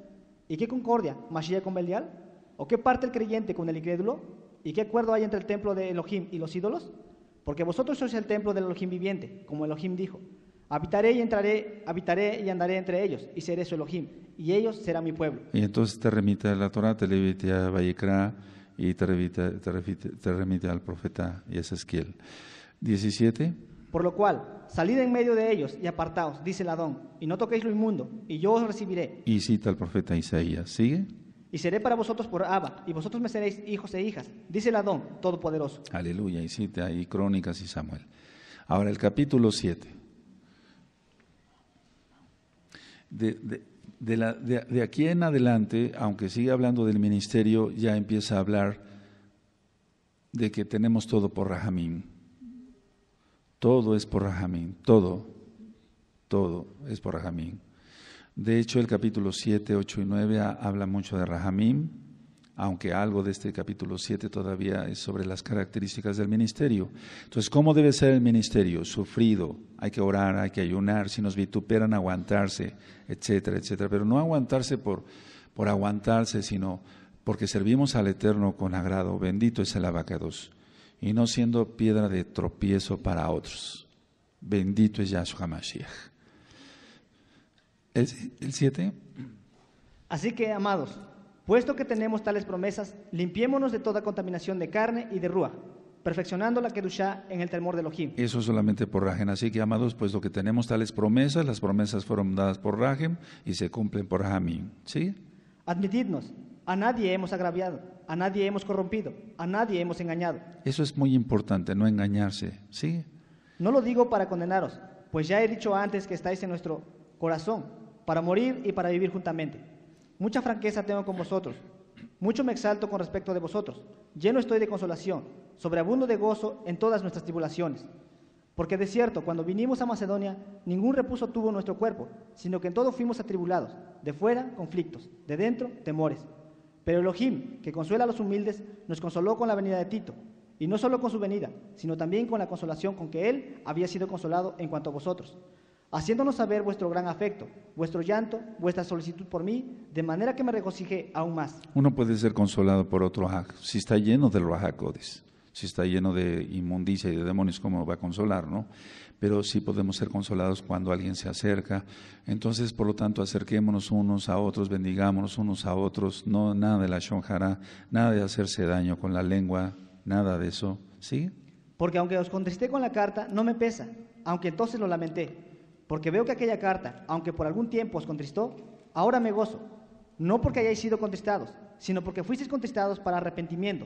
¿Y qué concordia Mashiach con Belial? ¿O qué parte el creyente con el incrédulo? ¿Y qué acuerdo hay entre el templo de Elohim y los ídolos? Porque vosotros sois el templo del Elohim viviente, como Elohim dijo. Habitaré y entraré, habitaré y andaré entre ellos, y seré su Elohim, y ellos serán mi pueblo. Y entonces te remite a la Torah, te remite a vallecra y te remite, al profeta Ezequiel. 17. Por lo cual, salid en medio de ellos y apartaos, dice el Adón, y no toquéis lo inmundo, y yo os recibiré. Y cita el profeta Isaías. ¿Sigue? Y seré para vosotros por Abba, y vosotros me seréis hijos e hijas, dice el Adón Todopoderoso. Aleluya, y cita ahí Crónicas y Samuel. Ahora el capítulo 7. De, de, la, de, aquí en adelante, aunque sigue hablando del ministerio, ya empieza a hablar de que tenemos todo por Rahamín. Todo es por Rahamín, todo, todo es por Rahamín. De hecho, el capítulo 7, 8 y 9 habla mucho de Rahamín, aunque algo de este capítulo 7 todavía es sobre las características del ministerio. Entonces, ¿cómo debe ser el ministerio? Sufrido, hay que orar, hay que ayunar, si nos vituperan, aguantarse, etcétera, etcétera. Pero no aguantarse por, por aguantarse, sino porque servimos al Eterno con agrado. Bendito es el abacados y no siendo piedra de tropiezo para otros. Bendito es Yahshua Mashiach. El 7. Así que, amados, puesto que tenemos tales promesas, limpiémonos de toda contaminación de carne y de rúa, perfeccionando la Kedushá en el temor de Elohim. Eso solamente por Rajem. Así que, amados, puesto que tenemos tales promesas, las promesas fueron dadas por Rahem y se cumplen por Hamim. ¿Sí? Admitidnos, a nadie hemos agraviado a nadie hemos corrompido, a nadie hemos engañado. Eso es muy importante, no engañarse, ¿sí? No lo digo para condenaros, pues ya he dicho antes que estáis en nuestro corazón, para morir y para vivir juntamente. Mucha franqueza tengo con vosotros, mucho me exalto con respecto de vosotros, lleno estoy de consolación, sobreabundo de gozo en todas nuestras tribulaciones. Porque de cierto, cuando vinimos a Macedonia, ningún repuso tuvo nuestro cuerpo, sino que en todo fuimos atribulados, de fuera conflictos, de dentro temores. Pero Elohim, que consuela a los humildes, nos consoló con la venida de Tito, y no solo con su venida, sino también con la consolación con que él había sido consolado en cuanto a vosotros, haciéndonos saber vuestro gran afecto, vuestro llanto, vuestra solicitud por mí, de manera que me regocije aún más. Uno puede ser consolado por otro si está lleno de los ajacodes, si está lleno de inmundicia y de demonios, ¿cómo va a consolar, no? pero sí podemos ser consolados cuando alguien se acerca. Entonces, por lo tanto, acerquémonos unos a otros, bendigámonos unos a otros, no nada de la shonjara, nada de hacerse daño con la lengua, nada de eso, ¿sí? Porque aunque os contesté con la carta, no me pesa, aunque entonces lo lamenté, porque veo que aquella carta, aunque por algún tiempo os contristó, ahora me gozo, no porque hayáis sido contestados, sino porque fuisteis contestados para arrepentimiento,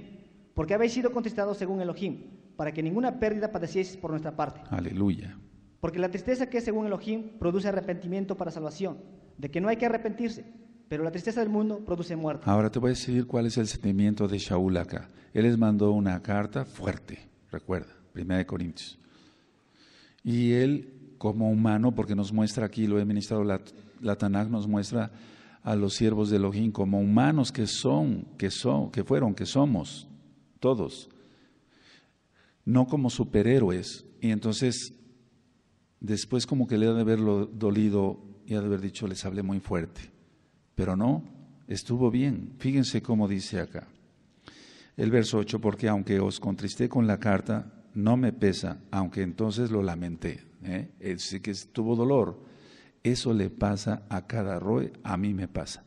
porque habéis sido contestados según Elohim para que ninguna pérdida padeciese por nuestra parte. Aleluya. Porque la tristeza que es según Elohim produce arrepentimiento para salvación, de que no hay que arrepentirse, pero la tristeza del mundo produce muerte. Ahora te voy a decir cuál es el sentimiento de Shaul acá. Él les mandó una carta fuerte, recuerda, Primera de Corintios. Y él, como humano, porque nos muestra aquí, lo he ministrado, la, la Tanakh nos muestra a los siervos de Elohim como humanos que son, que son, que fueron, que somos, todos no como superhéroes. Y entonces, después como que le ha de haberlo dolido y ha de haber dicho, les hablé muy fuerte. Pero no, estuvo bien. Fíjense cómo dice acá. El verso 8, porque aunque os contristé con la carta, no me pesa, aunque entonces lo lamenté. ¿eh? Sí que tuvo dolor. Eso le pasa a cada roe, a mí me pasa.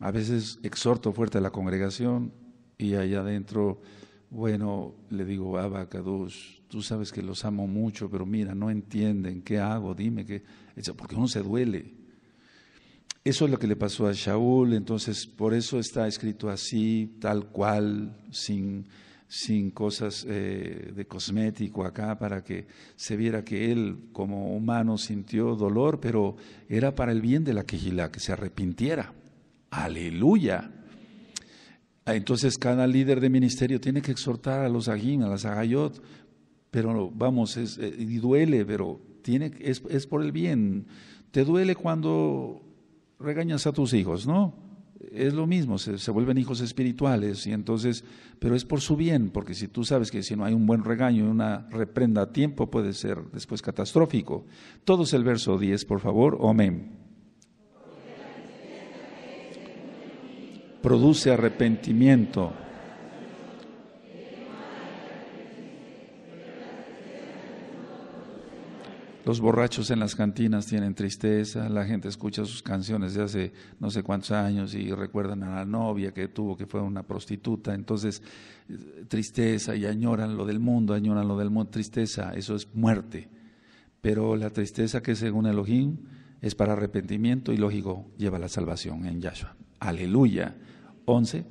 A veces exhorto fuerte a la congregación y allá adentro bueno, le digo, Abacados, tú sabes que los amo mucho, pero mira, no entienden, ¿qué hago? Dime qué. Porque uno se duele. Eso es lo que le pasó a Shaul, entonces por eso está escrito así, tal cual, sin, sin cosas eh, de cosmético acá, para que se viera que él como humano sintió dolor, pero era para el bien de la quejila que se arrepintiera. Aleluya. Ah, entonces cada líder de ministerio tiene que exhortar a los ajín, a las agayot, pero vamos, eh, y duele, pero tiene, es, es por el bien. Te duele cuando regañas a tus hijos, ¿no? Es lo mismo, se, vuelven hijos espirituales y entonces, pero es por su bien, porque si tú sabes que si no hay un buen regaño y una reprenda a tiempo puede ser después catastrófico. Todos el verso 10, por favor, amén. produce arrepentimiento. Los borrachos en las cantinas tienen tristeza, la gente escucha sus canciones de hace no sé cuántos años y recuerdan a la novia que tuvo, que fue una prostituta, entonces tristeza y añoran lo del mundo, añoran lo del mundo, tristeza, eso es muerte. Pero la tristeza que según Elohim es para arrepentimiento y lógico lleva la salvación en Yahshua. Aleluya. 11.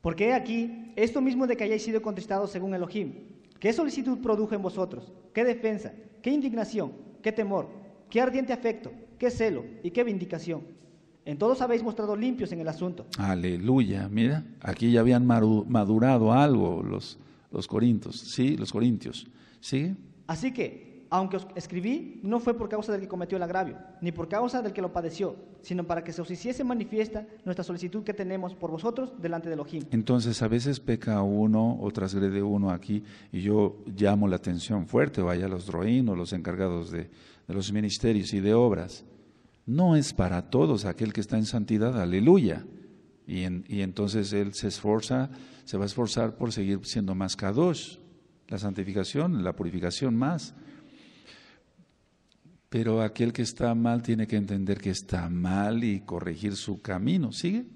Porque aquí, esto mismo de que hayáis sido contestados según Elohim, ¿qué solicitud produjo en vosotros? ¿Qué defensa? ¿Qué indignación? ¿Qué temor? ¿Qué ardiente afecto? ¿Qué celo? ¿Y qué vindicación? En todos habéis mostrado limpios en el asunto. Aleluya. Mira, aquí ya habían madurado algo los, los corintios. Sí, los corintios. sí. Así que, aunque os escribí, no fue por causa del que cometió el agravio, ni por causa del que lo padeció, sino para que se os hiciese manifiesta nuestra solicitud que tenemos por vosotros delante de Elohim. Entonces, a veces peca uno o trasgrede uno aquí, y yo llamo la atención fuerte, vaya los roín o los encargados de, los ministerios y de obras. No es para todos aquel que está en santidad, aleluya. Y, entonces él se esforza, se va a esforzar por seguir siendo más Kadosh, la santificación, la purificación más. Pero aquel que está mal tiene que entender que está mal y corregir su camino. ¿Sigue?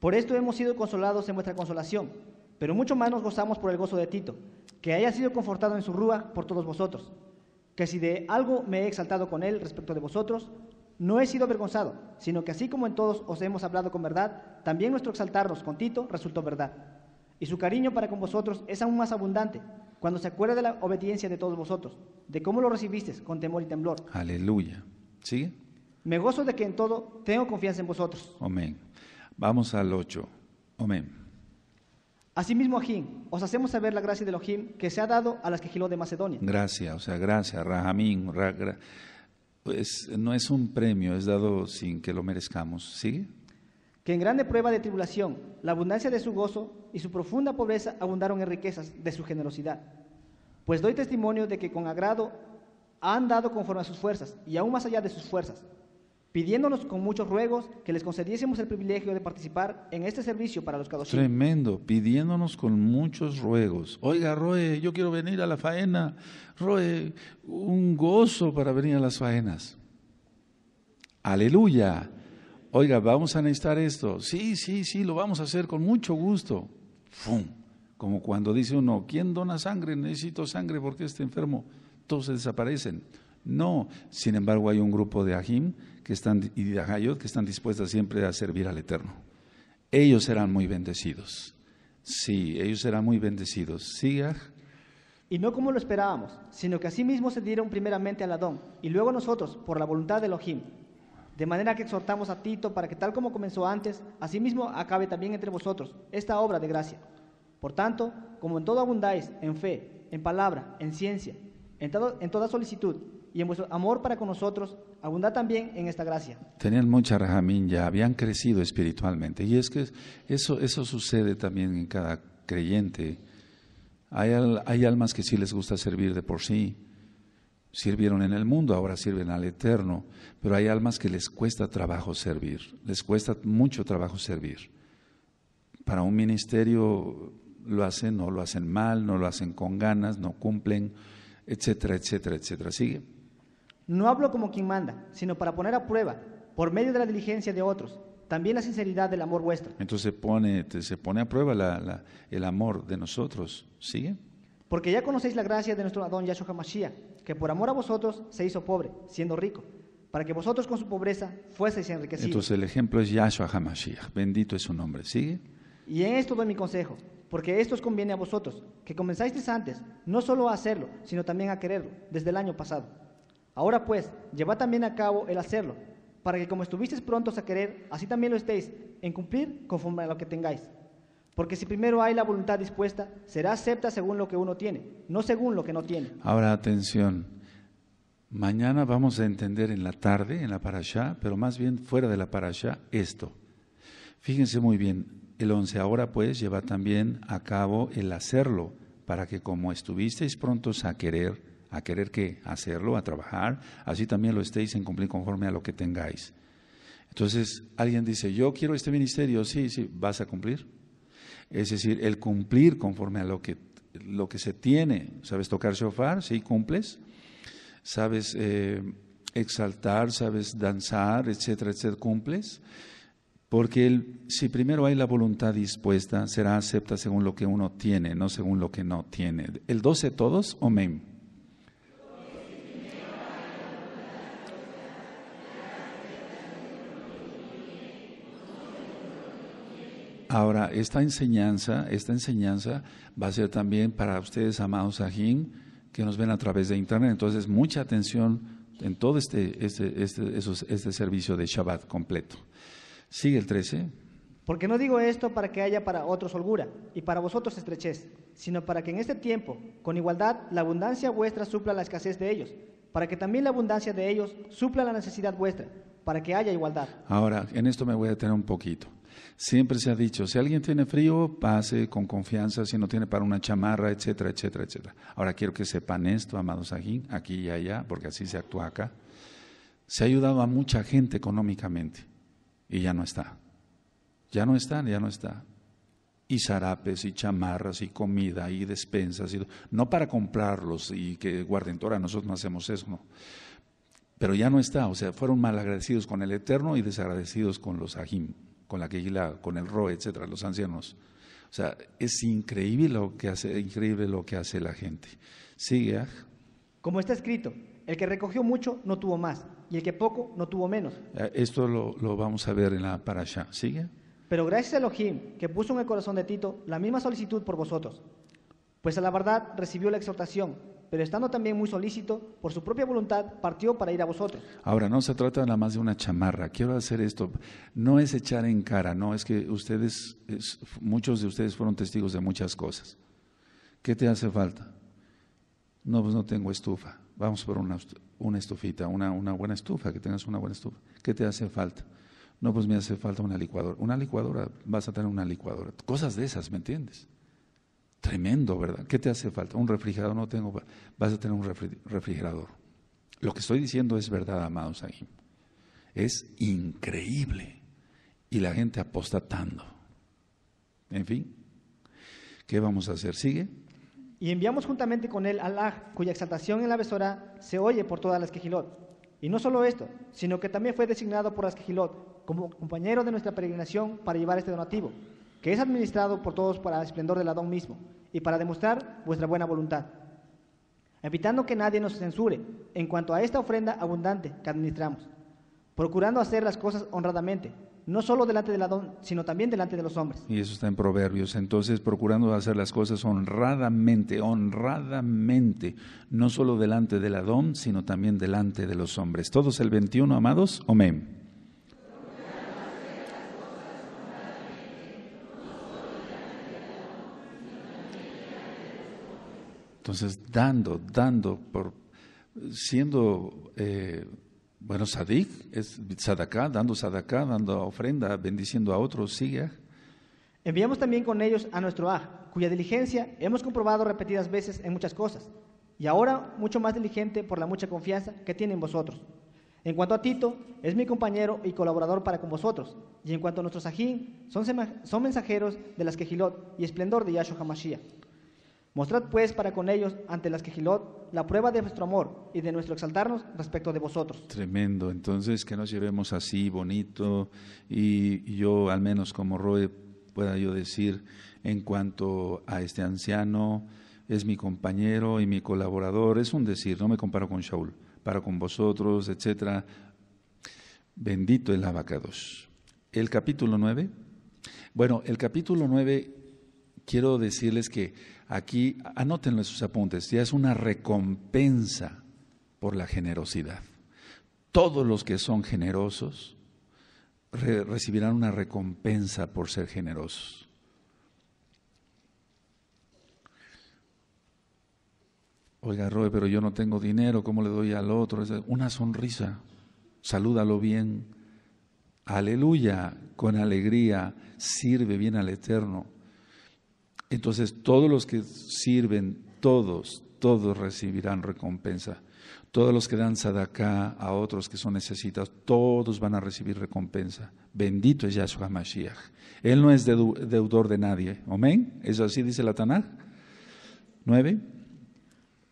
Por esto hemos sido consolados en vuestra consolación, pero mucho más nos gozamos por el gozo de Tito, que haya sido confortado en su rúa por todos vosotros, que si de algo me he exaltado con él respecto de vosotros, no he sido avergonzado, sino que así como en todos os hemos hablado con verdad, también nuestro exaltarnos con Tito resultó verdad. Y su cariño para con vosotros es aún más abundante cuando se acuerda de la obediencia de todos vosotros, de cómo lo recibisteis con temor y temblor. Aleluya. ¿Sigue? Me gozo de que en todo tengo confianza en vosotros. Amén. Vamos al 8. Amén. Asimismo, Ojim, os hacemos saber la gracia de Ojim que se ha dado a las que de Macedonia. Gracias, o sea, gracias, Rahamín. pues, no es un premio, es dado sin que lo merezcamos. ¿Sigue? que en grande prueba de tribulación, la abundancia de su gozo y su profunda pobreza abundaron en riquezas de su generosidad. Pues doy testimonio de que con agrado han dado conforme a sus fuerzas y aún más allá de sus fuerzas, pidiéndonos con muchos ruegos que les concediésemos el privilegio de participar en este servicio para los caducimos. Tremendo, pidiéndonos con muchos ruegos. Oiga, Roe, yo quiero venir a la faena. Roe, un gozo para venir a las faenas. Aleluya oiga, vamos a necesitar esto. Sí, sí, sí, lo vamos a hacer con mucho gusto. ¡Fum! Como cuando dice uno, ¿quién dona sangre? Necesito sangre porque está enfermo. Todos se desaparecen. No, sin embargo hay un grupo de Ahim que están, y de que están dispuestas siempre a servir al Eterno. Ellos serán muy bendecidos. Sí, ellos serán muy bendecidos. Sí, Y no como lo esperábamos, sino que así mismo se dieron primeramente al Adón y luego nosotros por la voluntad de Elohim de manera que exhortamos a Tito para que tal como comenzó antes, asimismo acabe también entre vosotros esta obra de gracia. Por tanto, como en todo abundáis, en fe, en palabra, en ciencia, en, toda solicitud y en vuestro amor para con nosotros, abundad también en esta gracia. Tenían mucha rajamín ya, habían crecido espiritualmente. Y es que eso, sucede también en cada creyente. Hay, hay almas que sí les gusta servir de por sí, sirvieron en el mundo, ahora sirven al Eterno, pero hay almas que les cuesta trabajo servir, les cuesta mucho trabajo servir. Para un ministerio lo hacen, no lo hacen mal, no lo hacen con ganas, no cumplen, etcétera, etcétera, etcétera. Sigue. No hablo como quien manda, sino para poner a prueba, por medio de la diligencia de otros, también la sinceridad del amor vuestro. Entonces se pone, se pone a prueba la, el amor de nosotros. ¿Sigue? Porque ya conocéis la gracia de nuestro Adón Yahshua Mashiach, que por amor a vosotros se hizo pobre, siendo rico, para que vosotros con su pobreza fueseis enriquecidos. Entonces el ejemplo es Yahshua Hamashiach, bendito es su nombre. ¿Sigue? Y en esto doy mi consejo, porque esto os conviene a vosotros, que comenzáis antes, no solo a hacerlo, sino también a quererlo, desde el año pasado. Ahora pues, llevad también a cabo el hacerlo, para que como estuvisteis prontos a querer, así también lo estéis, en cumplir conforme a lo que tengáis. Porque si primero hay la voluntad dispuesta, será acepta según lo que uno tiene, no según lo que no tiene. Ahora atención, mañana vamos a entender en la tarde, en la parasha, pero más bien fuera de la parasha, esto. Fíjense muy bien, el once ahora pues lleva también a cabo el hacerlo, para que como estuvisteis prontos a querer, a querer que hacerlo, a trabajar, así también lo estéis en cumplir conforme a lo que tengáis. Entonces, alguien dice, yo quiero este ministerio, sí, sí, vas a cumplir es decir, el cumplir conforme a lo que, lo que se tiene. ¿Sabes tocar shofar? Sí, cumples. ¿Sabes eh, exaltar? ¿Sabes danzar? Etcétera, etcétera, cumples. Porque si primero hay la voluntad dispuesta, será acepta según lo que uno tiene, no según lo que no tiene. El doce todos, amén. Ahora, esta enseñanza, esta enseñanza va a ser también para ustedes, amados ajín, que nos ven a través de Internet. Entonces, mucha atención en todo este, este, este, este servicio de Shabbat completo. Sigue el 13. Porque no digo esto para que haya para otros holgura y para vosotros estrechez, sino para que en este tiempo, con igualdad, la abundancia vuestra supla la escasez de ellos, para que también la abundancia de ellos supla la necesidad vuestra, para que haya igualdad. Ahora, en esto me voy a detener un poquito. Siempre se ha dicho, si alguien tiene frío, pase con confianza, si no tiene para una chamarra, etcétera, etcétera, etcétera. Ahora quiero que sepan esto, amados ajín, aquí y allá, porque así se actúa acá. Se ha ayudado a mucha gente económicamente y ya no está. Ya no están, ya no está. Y zarapes y chamarras y comida y despensas, no para comprarlos y que guarden, ahora nosotros no hacemos eso, no pero ya no está, o sea, fueron malagradecidos con el Eterno y desagradecidos con los ajín con la con el ROE, etcétera, los ancianos. O sea, es increíble lo que hace, lo que hace la gente. Sigue. ¿ah? Como está escrito, el que recogió mucho no tuvo más, y el que poco no tuvo menos. Esto lo, vamos a ver en la parasha. Sigue. Pero gracias a Elohim, que puso en el corazón de Tito la misma solicitud por vosotros. Pues a la verdad recibió la exhortación pero estando también muy solícito, por su propia voluntad partió para ir a vosotros. Ahora, no se trata nada más de una chamarra, quiero hacer esto, no es echar en cara, no, es que ustedes, muchos de ustedes fueron testigos de muchas cosas. ¿Qué te hace falta? No, pues no tengo estufa, vamos por una, estufita, una, una buena estufa, que tengas una buena estufa. ¿Qué te hace falta? No, pues me hace falta una licuadora. Una licuadora, vas a tener una licuadora. Cosas de esas, ¿me entiendes? Tremendo, ¿verdad? ¿Qué te hace falta? Un refrigerador no tengo. Vas a tener un refrigerador. Lo que estoy diciendo es verdad, amados aquí Es increíble. Y la gente apostatando. En fin, ¿qué vamos a hacer? Sigue. Y enviamos juntamente con él a Aj, cuya exaltación en la besora se oye por todas las quejilot. Y no solo esto, sino que también fue designado por las quejilot como compañero de nuestra peregrinación para llevar este donativo es administrado por todos para el esplendor del Adón mismo y para demostrar vuestra buena voluntad, evitando que nadie nos censure en cuanto a esta ofrenda abundante que administramos, procurando hacer las cosas honradamente, no solo delante del Adón, sino también delante de los hombres. Y eso está en Proverbios. Entonces, procurando hacer las cosas honradamente, honradamente, no solo delante del Adón, sino también delante de los hombres. Todos el 21, amados. Amén. Entonces, dando, dando, por, siendo eh, bueno, sadik es sadaka, dando sadaka, dando ofrenda, bendiciendo a otros, sigue. Enviamos también con ellos a nuestro Aj, cuya diligencia hemos comprobado repetidas veces en muchas cosas, y ahora mucho más diligente por la mucha confianza que tiene en vosotros. En cuanto a Tito, es mi compañero y colaborador para con vosotros, y en cuanto a nuestros Ajín, son, son mensajeros de las Quejilot y esplendor de Yahshua Hamashiach. Mostrad pues para con ellos ante las quejilot la prueba de vuestro amor y de nuestro exaltarnos respecto de vosotros. Tremendo. Entonces, que nos llevemos así, bonito, y yo, al menos como Roe, pueda yo decir, en cuanto a este anciano, es mi compañero y mi colaborador, es un decir, no me comparo con Shaul, para con vosotros, etcétera. Bendito el abacados. El capítulo 9. Bueno, el capítulo 9, quiero decirles que Aquí, anótenle sus apuntes, ya es una recompensa por la generosidad. Todos los que son generosos recibirán una recompensa por ser generosos. Oiga, Roe, pero yo no tengo dinero, ¿cómo le doy al otro? Una sonrisa, salúdalo bien, aleluya, con alegría, sirve bien al Eterno entonces todos los que sirven, todos, todos recibirán recompensa. Todos los que dan sadaká a otros que son necesitados, todos van a recibir recompensa. Bendito es Yahshua Mashiach. Él no es deudor de nadie. Amén. Eso así dice la Tanaj. Nueve.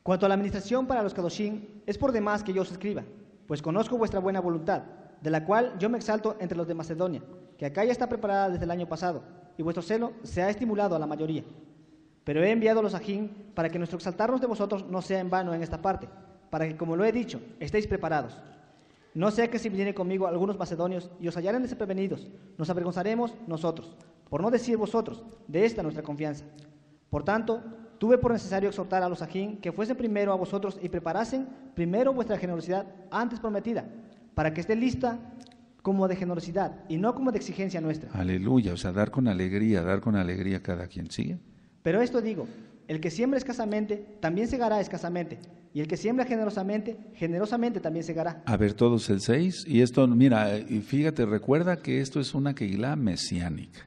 Cuanto a la administración para los Kadoshim, es por demás que yo os escriba, pues conozco vuestra buena voluntad, de la cual yo me exalto entre los de Macedonia, que acá ya está preparada desde el año pasado y vuestro celo se ha estimulado a la mayoría. Pero he enviado a los ajín para que nuestro exaltarnos de vosotros no sea en vano en esta parte, para que, como lo he dicho, estéis preparados. No sea que si vienen conmigo algunos macedonios y os hallaren desprevenidos, nos avergonzaremos nosotros, por no decir vosotros, de esta nuestra confianza. Por tanto, tuve por necesario exhortar a los ajín que fuesen primero a vosotros y preparasen primero vuestra generosidad antes prometida, para que esté lista como de generosidad y no como de exigencia nuestra. Aleluya, o sea, dar con alegría, dar con alegría a cada quien, ¿sigue? Pero esto digo, el que siembra escasamente, también segará escasamente, y el que siembra generosamente, generosamente también segará. A ver todos el seis, y esto, mira, fíjate, recuerda que esto es una queguilá mesiánica.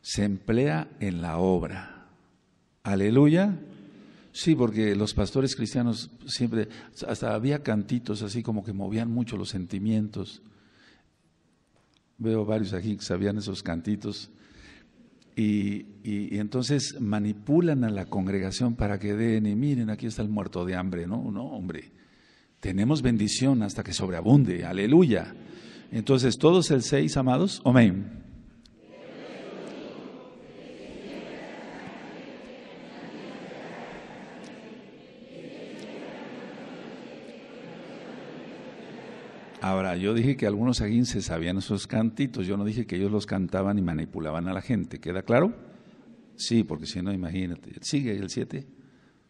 Se emplea en la obra. Aleluya. Sí, porque los pastores cristianos siempre, hasta había cantitos así como que movían mucho los sentimientos veo varios aquí que sabían esos cantitos. Y, entonces manipulan a la congregación para que den, y miren, aquí está el muerto de hambre, ¿no? No, hombre, tenemos bendición hasta que sobreabunde, aleluya. Entonces, todos el seis, amados, amén. Ahora, yo dije que algunos aguinces sabían esos cantitos, yo no dije que ellos los cantaban y manipulaban a la gente, ¿queda claro? Sí, porque si no, imagínate. Sigue el 7.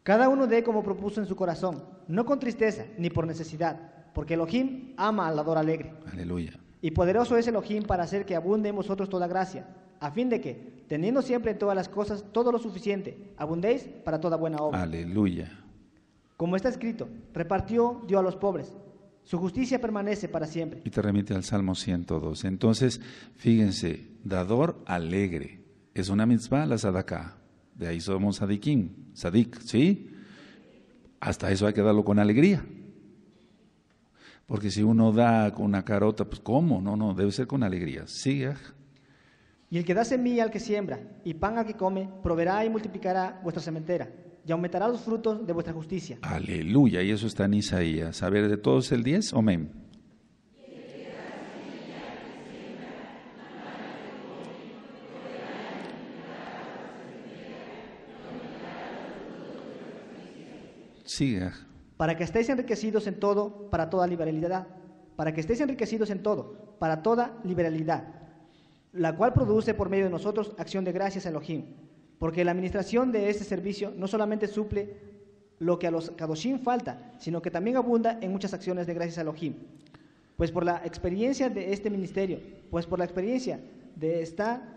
Cada uno dé como propuso en su corazón, no con tristeza ni por necesidad, porque Elohim ama al lador alegre. Aleluya. Y poderoso es Elohim para hacer que abunde en vosotros toda gracia, a fin de que, teniendo siempre en todas las cosas todo lo suficiente, abundéis para toda buena obra. Aleluya. Como está escrito, repartió, dio a los pobres, su justicia permanece para siempre. Y te remite al Salmo 102. Entonces, fíjense, dador alegre. Es una mitzvah la sadaka. De ahí somos sadiquín, sadik, ¿sí? Hasta eso hay que darlo con alegría. Porque si uno da con una carota, pues ¿cómo? No, no, debe ser con alegría. Sí, ah. Y el que da semilla al que siembra y pan al que come, proveerá y multiplicará vuestra sementera y aumentará los frutos de vuestra justicia. Aleluya, y eso está en Isaías. A ver, de todos el 10, amén. Siga. Para que estéis enriquecidos en todo, para toda liberalidad. Para que estéis enriquecidos en todo, para toda liberalidad. La cual produce por medio de nosotros acción de gracias a Elohim porque la administración de este servicio no solamente suple lo que a los Kadoshim falta, sino que también abunda en muchas acciones de gracias a Elohim. Pues por la experiencia de este ministerio, pues por la experiencia de esta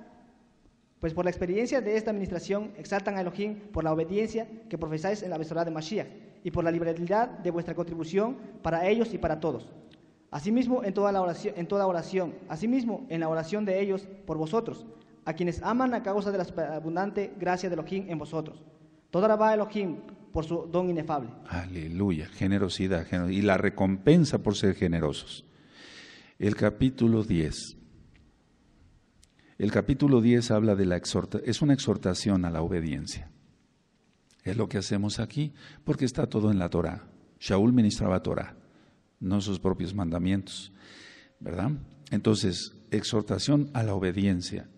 pues por la experiencia de esta administración exaltan a Elohim por la obediencia que profesáis en la besorá de Mashiach y por la liberalidad de vuestra contribución para ellos y para todos. Asimismo en toda, la oración, en toda oración, asimismo en la oración de ellos por vosotros, a quienes aman a causa de la abundante gracia de Elohim en vosotros. Toda la a Elohim por su don inefable. Aleluya, generosidad, y la recompensa por ser generosos. El capítulo 10. El capítulo 10 habla de la exhortación, es una exhortación a la obediencia. Es lo que hacemos aquí, porque está todo en la Torah. Shaul ministraba Torah, no sus propios mandamientos, ¿verdad? Entonces, exhortación a la obediencia.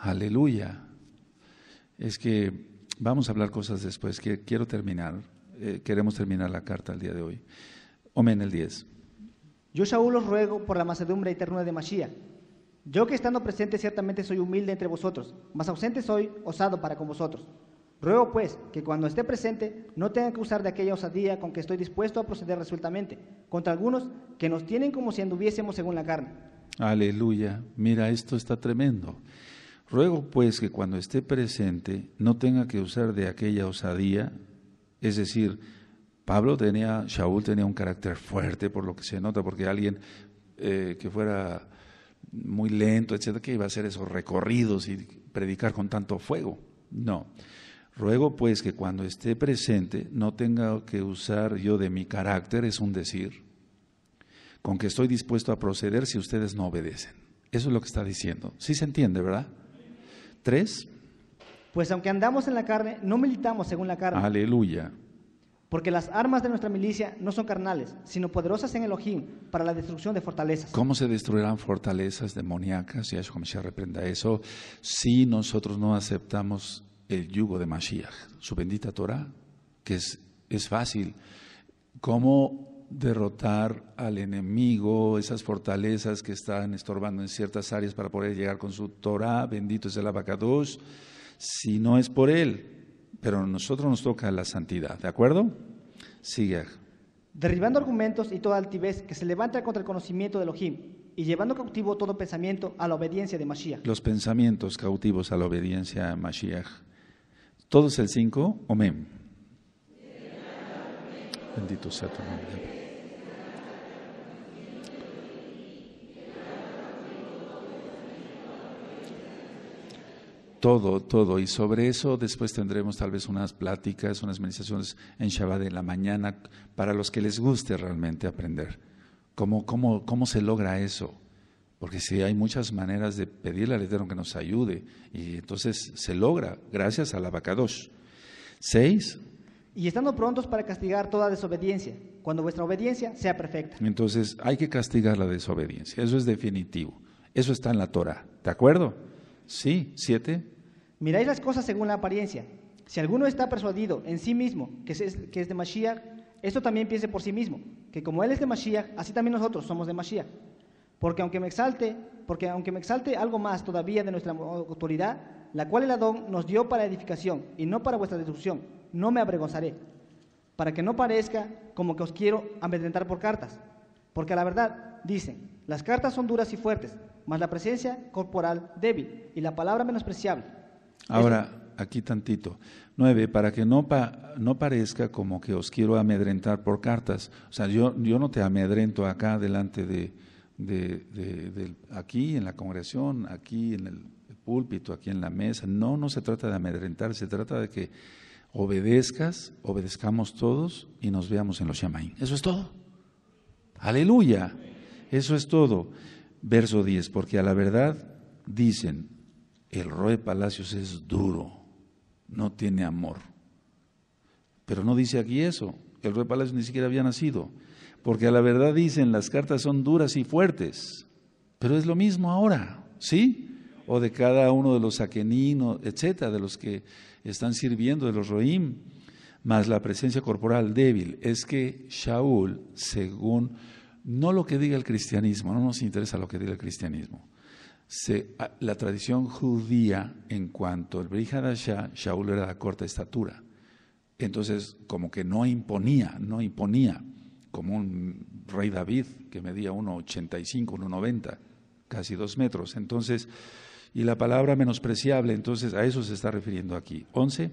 Aleluya. Es que vamos a hablar cosas después, que quiero terminar, eh, queremos terminar la carta el día de hoy. Amén, el 10. Yo, Saúl, os ruego por la macedumbre y ternura de Masía. Yo que estando presente ciertamente soy humilde entre vosotros, mas ausente soy osado para con vosotros. Ruego pues que cuando esté presente no tenga que usar de aquella osadía con que estoy dispuesto a proceder resueltamente contra algunos que nos tienen como si anduviésemos según la carne. Aleluya, mira, esto está tremendo. Ruego pues que cuando esté presente no tenga que usar de aquella osadía, es decir, Pablo tenía, Shaul tenía un carácter fuerte por lo que se nota, porque alguien eh, que fuera muy lento, etcétera, que iba a hacer esos recorridos y predicar con tanto fuego. No. Ruego pues que cuando esté presente no tenga que usar yo de mi carácter, es un decir, con que estoy dispuesto a proceder si ustedes no obedecen. Eso es lo que está diciendo. Sí se entiende, ¿verdad? Tres. Pues aunque andamos en la carne, no militamos según la carne. Aleluya. Porque las armas de nuestra milicia no son carnales, sino poderosas en Elohim para la destrucción de fortalezas. ¿Cómo se destruirán fortalezas demoníacas? Y eso se reprenda eso. Si nosotros no aceptamos el yugo de Mashiach, su bendita Torah, que es, es fácil. ¿Cómo derrotar al enemigo, esas fortalezas que están estorbando en ciertas áreas para poder llegar con su Torah, bendito es el abacados, si no es por él, pero a nosotros nos toca la santidad, ¿de acuerdo? Sigue. Derribando argumentos y toda altivez que se levanta contra el conocimiento de Elohim y llevando cautivo todo pensamiento a la obediencia de Mashiach. Los pensamientos cautivos a la obediencia de Mashiach. Todos el cinco, Omen. Bendito sea tu nombre. todo, todo. Y sobre eso después tendremos tal vez unas pláticas, unas meditaciones en Shabbat en la mañana, para los que les guste realmente aprender. ¿Cómo, cómo, se logra eso? Porque si hay muchas maneras de pedirle al Eterno que nos ayude, y entonces se logra gracias al Abacadosh. Seis. Y estando prontos para castigar toda desobediencia, cuando vuestra obediencia sea perfecta. Entonces hay que castigar la desobediencia, eso es definitivo, eso está en la Torah, ¿de acuerdo? Sí, siete. Miráis las cosas según la apariencia. Si alguno está persuadido en sí mismo que es, que es de Mashiach, esto también piense por sí mismo, que como él es de Mashiach, así también nosotros somos de Mashiach. Porque aunque me exalte, porque aunque me exalte algo más todavía de nuestra autoridad, la cual el Adón nos dio para edificación y no para vuestra destrucción, no me avergonzaré, para que no parezca como que os quiero amedrentar por cartas. Porque a la verdad, dicen, las cartas son duras y fuertes, mas la presencia corporal débil y la palabra menospreciable. Ahora, aquí tantito. Nueve, para que no, no parezca como que os quiero amedrentar por cartas. O sea, yo, no te amedrento acá delante de, aquí en la congregación, aquí en el púlpito, aquí en la mesa. No, no se trata de amedrentar, se trata de que obedezcas, obedezcamos todos y nos veamos en los Shamaim. Eso es todo. Aleluya. Eso es todo. Verso 10, porque a la verdad dicen, el Roe Palacios es duro, no tiene amor. Pero no dice aquí eso. El rey Palacios ni siquiera había nacido. Porque a la verdad dicen, las cartas son duras y fuertes. Pero es lo mismo ahora, ¿sí? O de cada uno de los aqueninos, etcétera, de los que están sirviendo, de los Roim, más la presencia corporal débil. Es que Shaul, según, no lo que diga el cristianismo, no nos interesa lo que diga el cristianismo Ah, la tradición judía en cuanto al Brihadashá, Shaul era de corta estatura. Entonces, como que no imponía, no imponía, como un rey David que medía 1,85, 1,90, casi dos metros. Entonces, y la palabra menospreciable, entonces a eso se está refiriendo aquí. 11.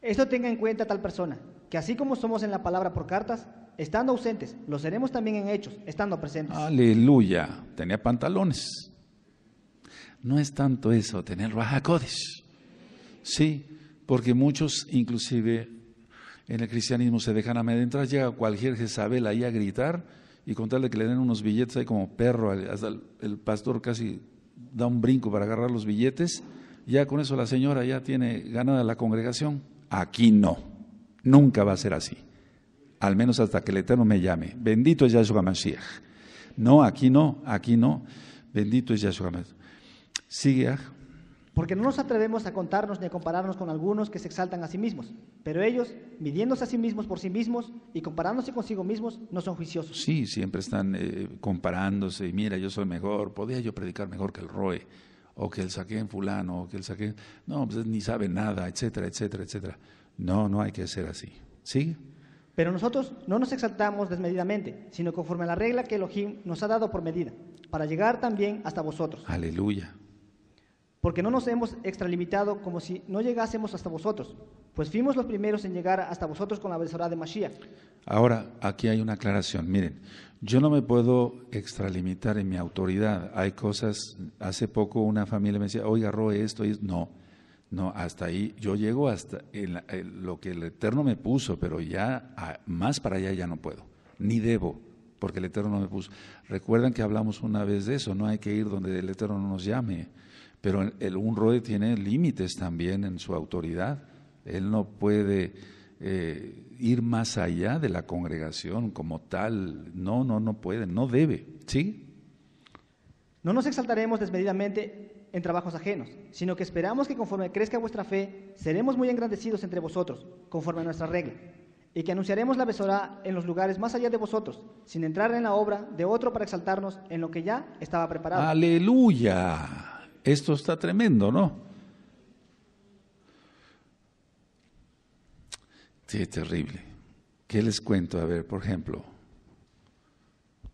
Esto tenga en cuenta tal persona, que así como somos en la palabra por cartas, estando ausentes, lo seremos también en hechos, estando presentes. Aleluya, tenía pantalones no es tanto eso, tener rajacodes. Sí, porque muchos inclusive en el cristianismo se dejan amedrentar, llega cualquier Jezabel ahí a gritar y contarle que le den unos billetes ahí como perro, hasta el, pastor casi da un brinco para agarrar los billetes, ya con eso la señora ya tiene ganada la congregación. Aquí no, nunca va a ser así, al menos hasta que el Eterno me llame. Bendito es Yahshua Mashiach. No, aquí no, aquí no, bendito es Yahshua Mashiach. Sigue. Ah. Porque no nos atrevemos a contarnos ni a compararnos con algunos que se exaltan a sí mismos, pero ellos, midiéndose a sí mismos por sí mismos y comparándose consigo mismos, no son juiciosos. Sí, siempre están eh, comparándose y mira, yo soy mejor, podía yo predicar mejor que el Roe, o que el en fulano, o que el saque no, pues ni sabe nada, etcétera, etcétera, etcétera. No, no hay que ser así. ¿Sigue? Pero nosotros no nos exaltamos desmedidamente, sino conforme a la regla que Elohim nos ha dado por medida, para llegar también hasta vosotros. Aleluya porque no nos hemos extralimitado como si no llegásemos hasta vosotros, pues fuimos los primeros en llegar hasta vosotros con la besora de Mashiach. Ahora, aquí hay una aclaración. Miren, yo no me puedo extralimitar en mi autoridad. Hay cosas, hace poco una familia me decía, oiga, Roe, esto y no. No, hasta ahí, yo llego hasta lo que el Eterno me puso, pero ya más para allá ya no puedo, ni debo, porque el Eterno no me puso. Recuerdan que hablamos una vez de eso, no hay que ir donde el Eterno no nos llame pero el, un ROE tiene límites también en su autoridad. Él no puede eh, ir más allá de la congregación como tal. No, no, no puede, no debe. ¿Sí? No nos exaltaremos desmedidamente en trabajos ajenos, sino que esperamos que conforme crezca vuestra fe, seremos muy engrandecidos entre vosotros, conforme a nuestra regla, y que anunciaremos la besora en los lugares más allá de vosotros, sin entrar en la obra de otro para exaltarnos en lo que ya estaba preparado. Aleluya. Esto está tremendo, ¿no? Sí, terrible. ¿Qué les cuento? A ver, por ejemplo,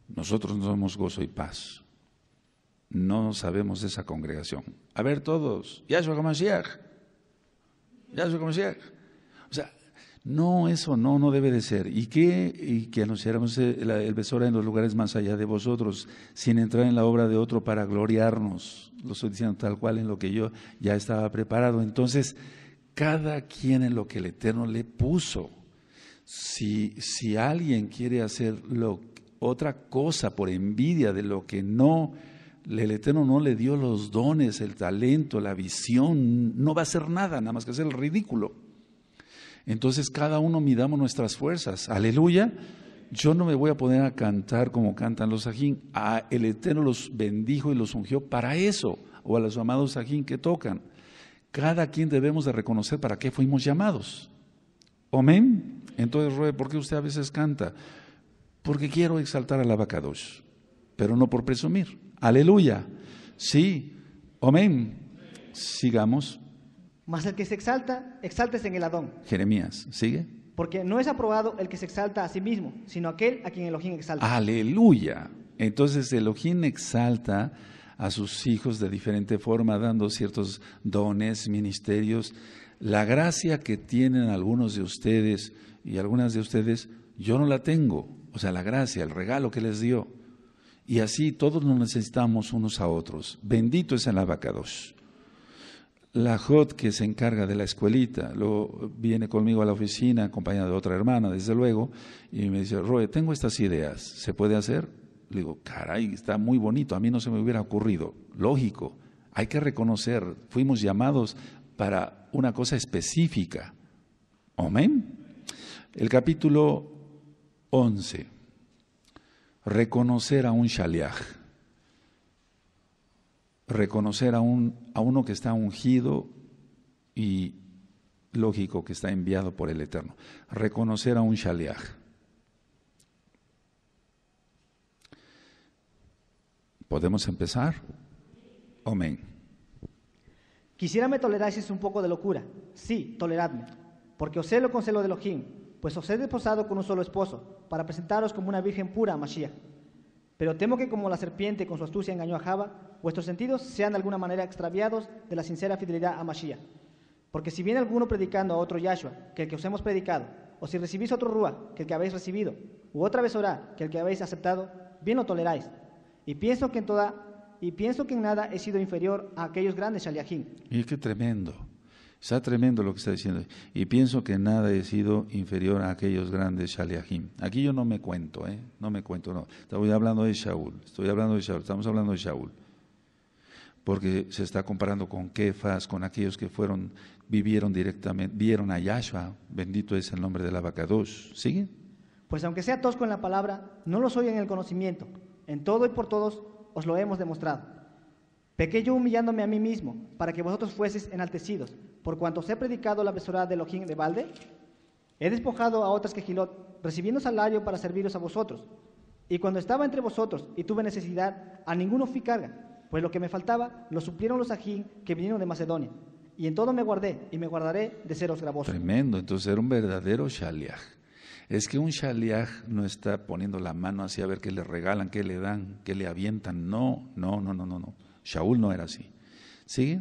nosotros no somos gozo y paz. No sabemos de esa congregación. A ver todos, Yahshua Ya Yahshua HaMashiach. O sea, no, eso no, no debe de ser. ¿Y que, y que anunciáramos el, eh, el besora en los lugares más allá de vosotros, sin entrar en la obra de otro para gloriarnos. Lo estoy diciendo tal cual en lo que yo ya estaba preparado. Entonces, cada quien en lo que el Eterno le puso. Si, alguien quiere hacer lo, otra cosa por envidia de lo que no, el Eterno no le dio los dones, el talento, la visión, no va a hacer nada, nada más que hacer el ridículo. Entonces cada uno midamos nuestras fuerzas. Aleluya. Yo no me voy a poner a cantar como cantan los sajín. el Eterno los bendijo y los ungió para eso, o a los amados sajín que tocan. Cada quien debemos de reconocer para qué fuimos llamados. Amén. Entonces, Rue, ¿por qué usted a veces canta? Porque quiero exaltar al abacados, pero no por presumir. Aleluya. Sí. Amén. Sigamos. Mas el que se exalta, exaltes en el Adón. Jeremías, ¿sigue? Porque no es aprobado el que se exalta a sí mismo, sino aquel a quien Elohim exalta. Aleluya. Entonces Elohim exalta a sus hijos de diferente forma, dando ciertos dones, ministerios. La gracia que tienen algunos de ustedes y algunas de ustedes, yo no la tengo. O sea, la gracia, el regalo que les dio. Y así todos nos necesitamos unos a otros. Bendito es el dos la Jot que se encarga de la escuelita, luego viene conmigo a la oficina acompañada de otra hermana, desde luego, y me dice, Roe, tengo estas ideas, ¿se puede hacer? Le digo, caray, está muy bonito, a mí no se me hubiera ocurrido. Lógico, hay que reconocer, fuimos llamados para una cosa específica. Amén. El capítulo 11, reconocer a un shaliach reconocer a, un, a uno que está ungido y lógico que está enviado por el Eterno. Reconocer a un shaliach. ¿Podemos empezar? Amén. Quisiera me es un poco de locura. Sí, toleradme. Porque os celo con celo de Elohim, pues os he desposado con un solo esposo, para presentaros como una virgen pura a Mashiach. Pero temo que como la serpiente con su astucia engañó a Java, vuestros sentidos sean de alguna manera extraviados de la sincera fidelidad a Mashiach. Porque si viene alguno predicando a otro Yahshua, que el que os hemos predicado, o si recibís otro Rúa, que el que habéis recibido, u otra vez orá, que el que habéis aceptado, bien lo toleráis. Y pienso que en toda, y pienso que en nada he sido inferior a aquellos grandes Shaliachim. Y que tremendo. Está tremendo lo que está diciendo. Y pienso que nada he sido inferior a aquellos grandes Shaliahim. Aquí yo no me cuento, ¿eh? No me cuento, no. Estoy hablando de Shaul. Estoy hablando de Shaul. Estamos hablando de Shaul. Porque se está comparando con Kefas, con aquellos que fueron, vivieron directamente, vieron a Yahshua. Bendito es el nombre de vaca, dos, ¿Sigue? Pues aunque sea tosco en la palabra, no lo soy en el conocimiento. En todo y por todos os lo hemos demostrado. Pequé yo humillándome a mí mismo, para que vosotros fueseis enaltecidos por cuanto os he predicado la mesurada de Elohim de balde, he despojado a otras que Gilot, recibiendo salario para serviros a vosotros. Y cuando estaba entre vosotros y tuve necesidad, a ninguno fui carga, pues lo que me faltaba lo suplieron los ajín que vinieron de Macedonia. Y en todo me guardé y me guardaré de seros gravosos. Tremendo, entonces era un verdadero shaliach. Es que un shaliach no está poniendo la mano así a ver qué le regalan, qué le dan, qué le avientan. No, no, no, no, no. no. Shaul no era así. ¿Sigue?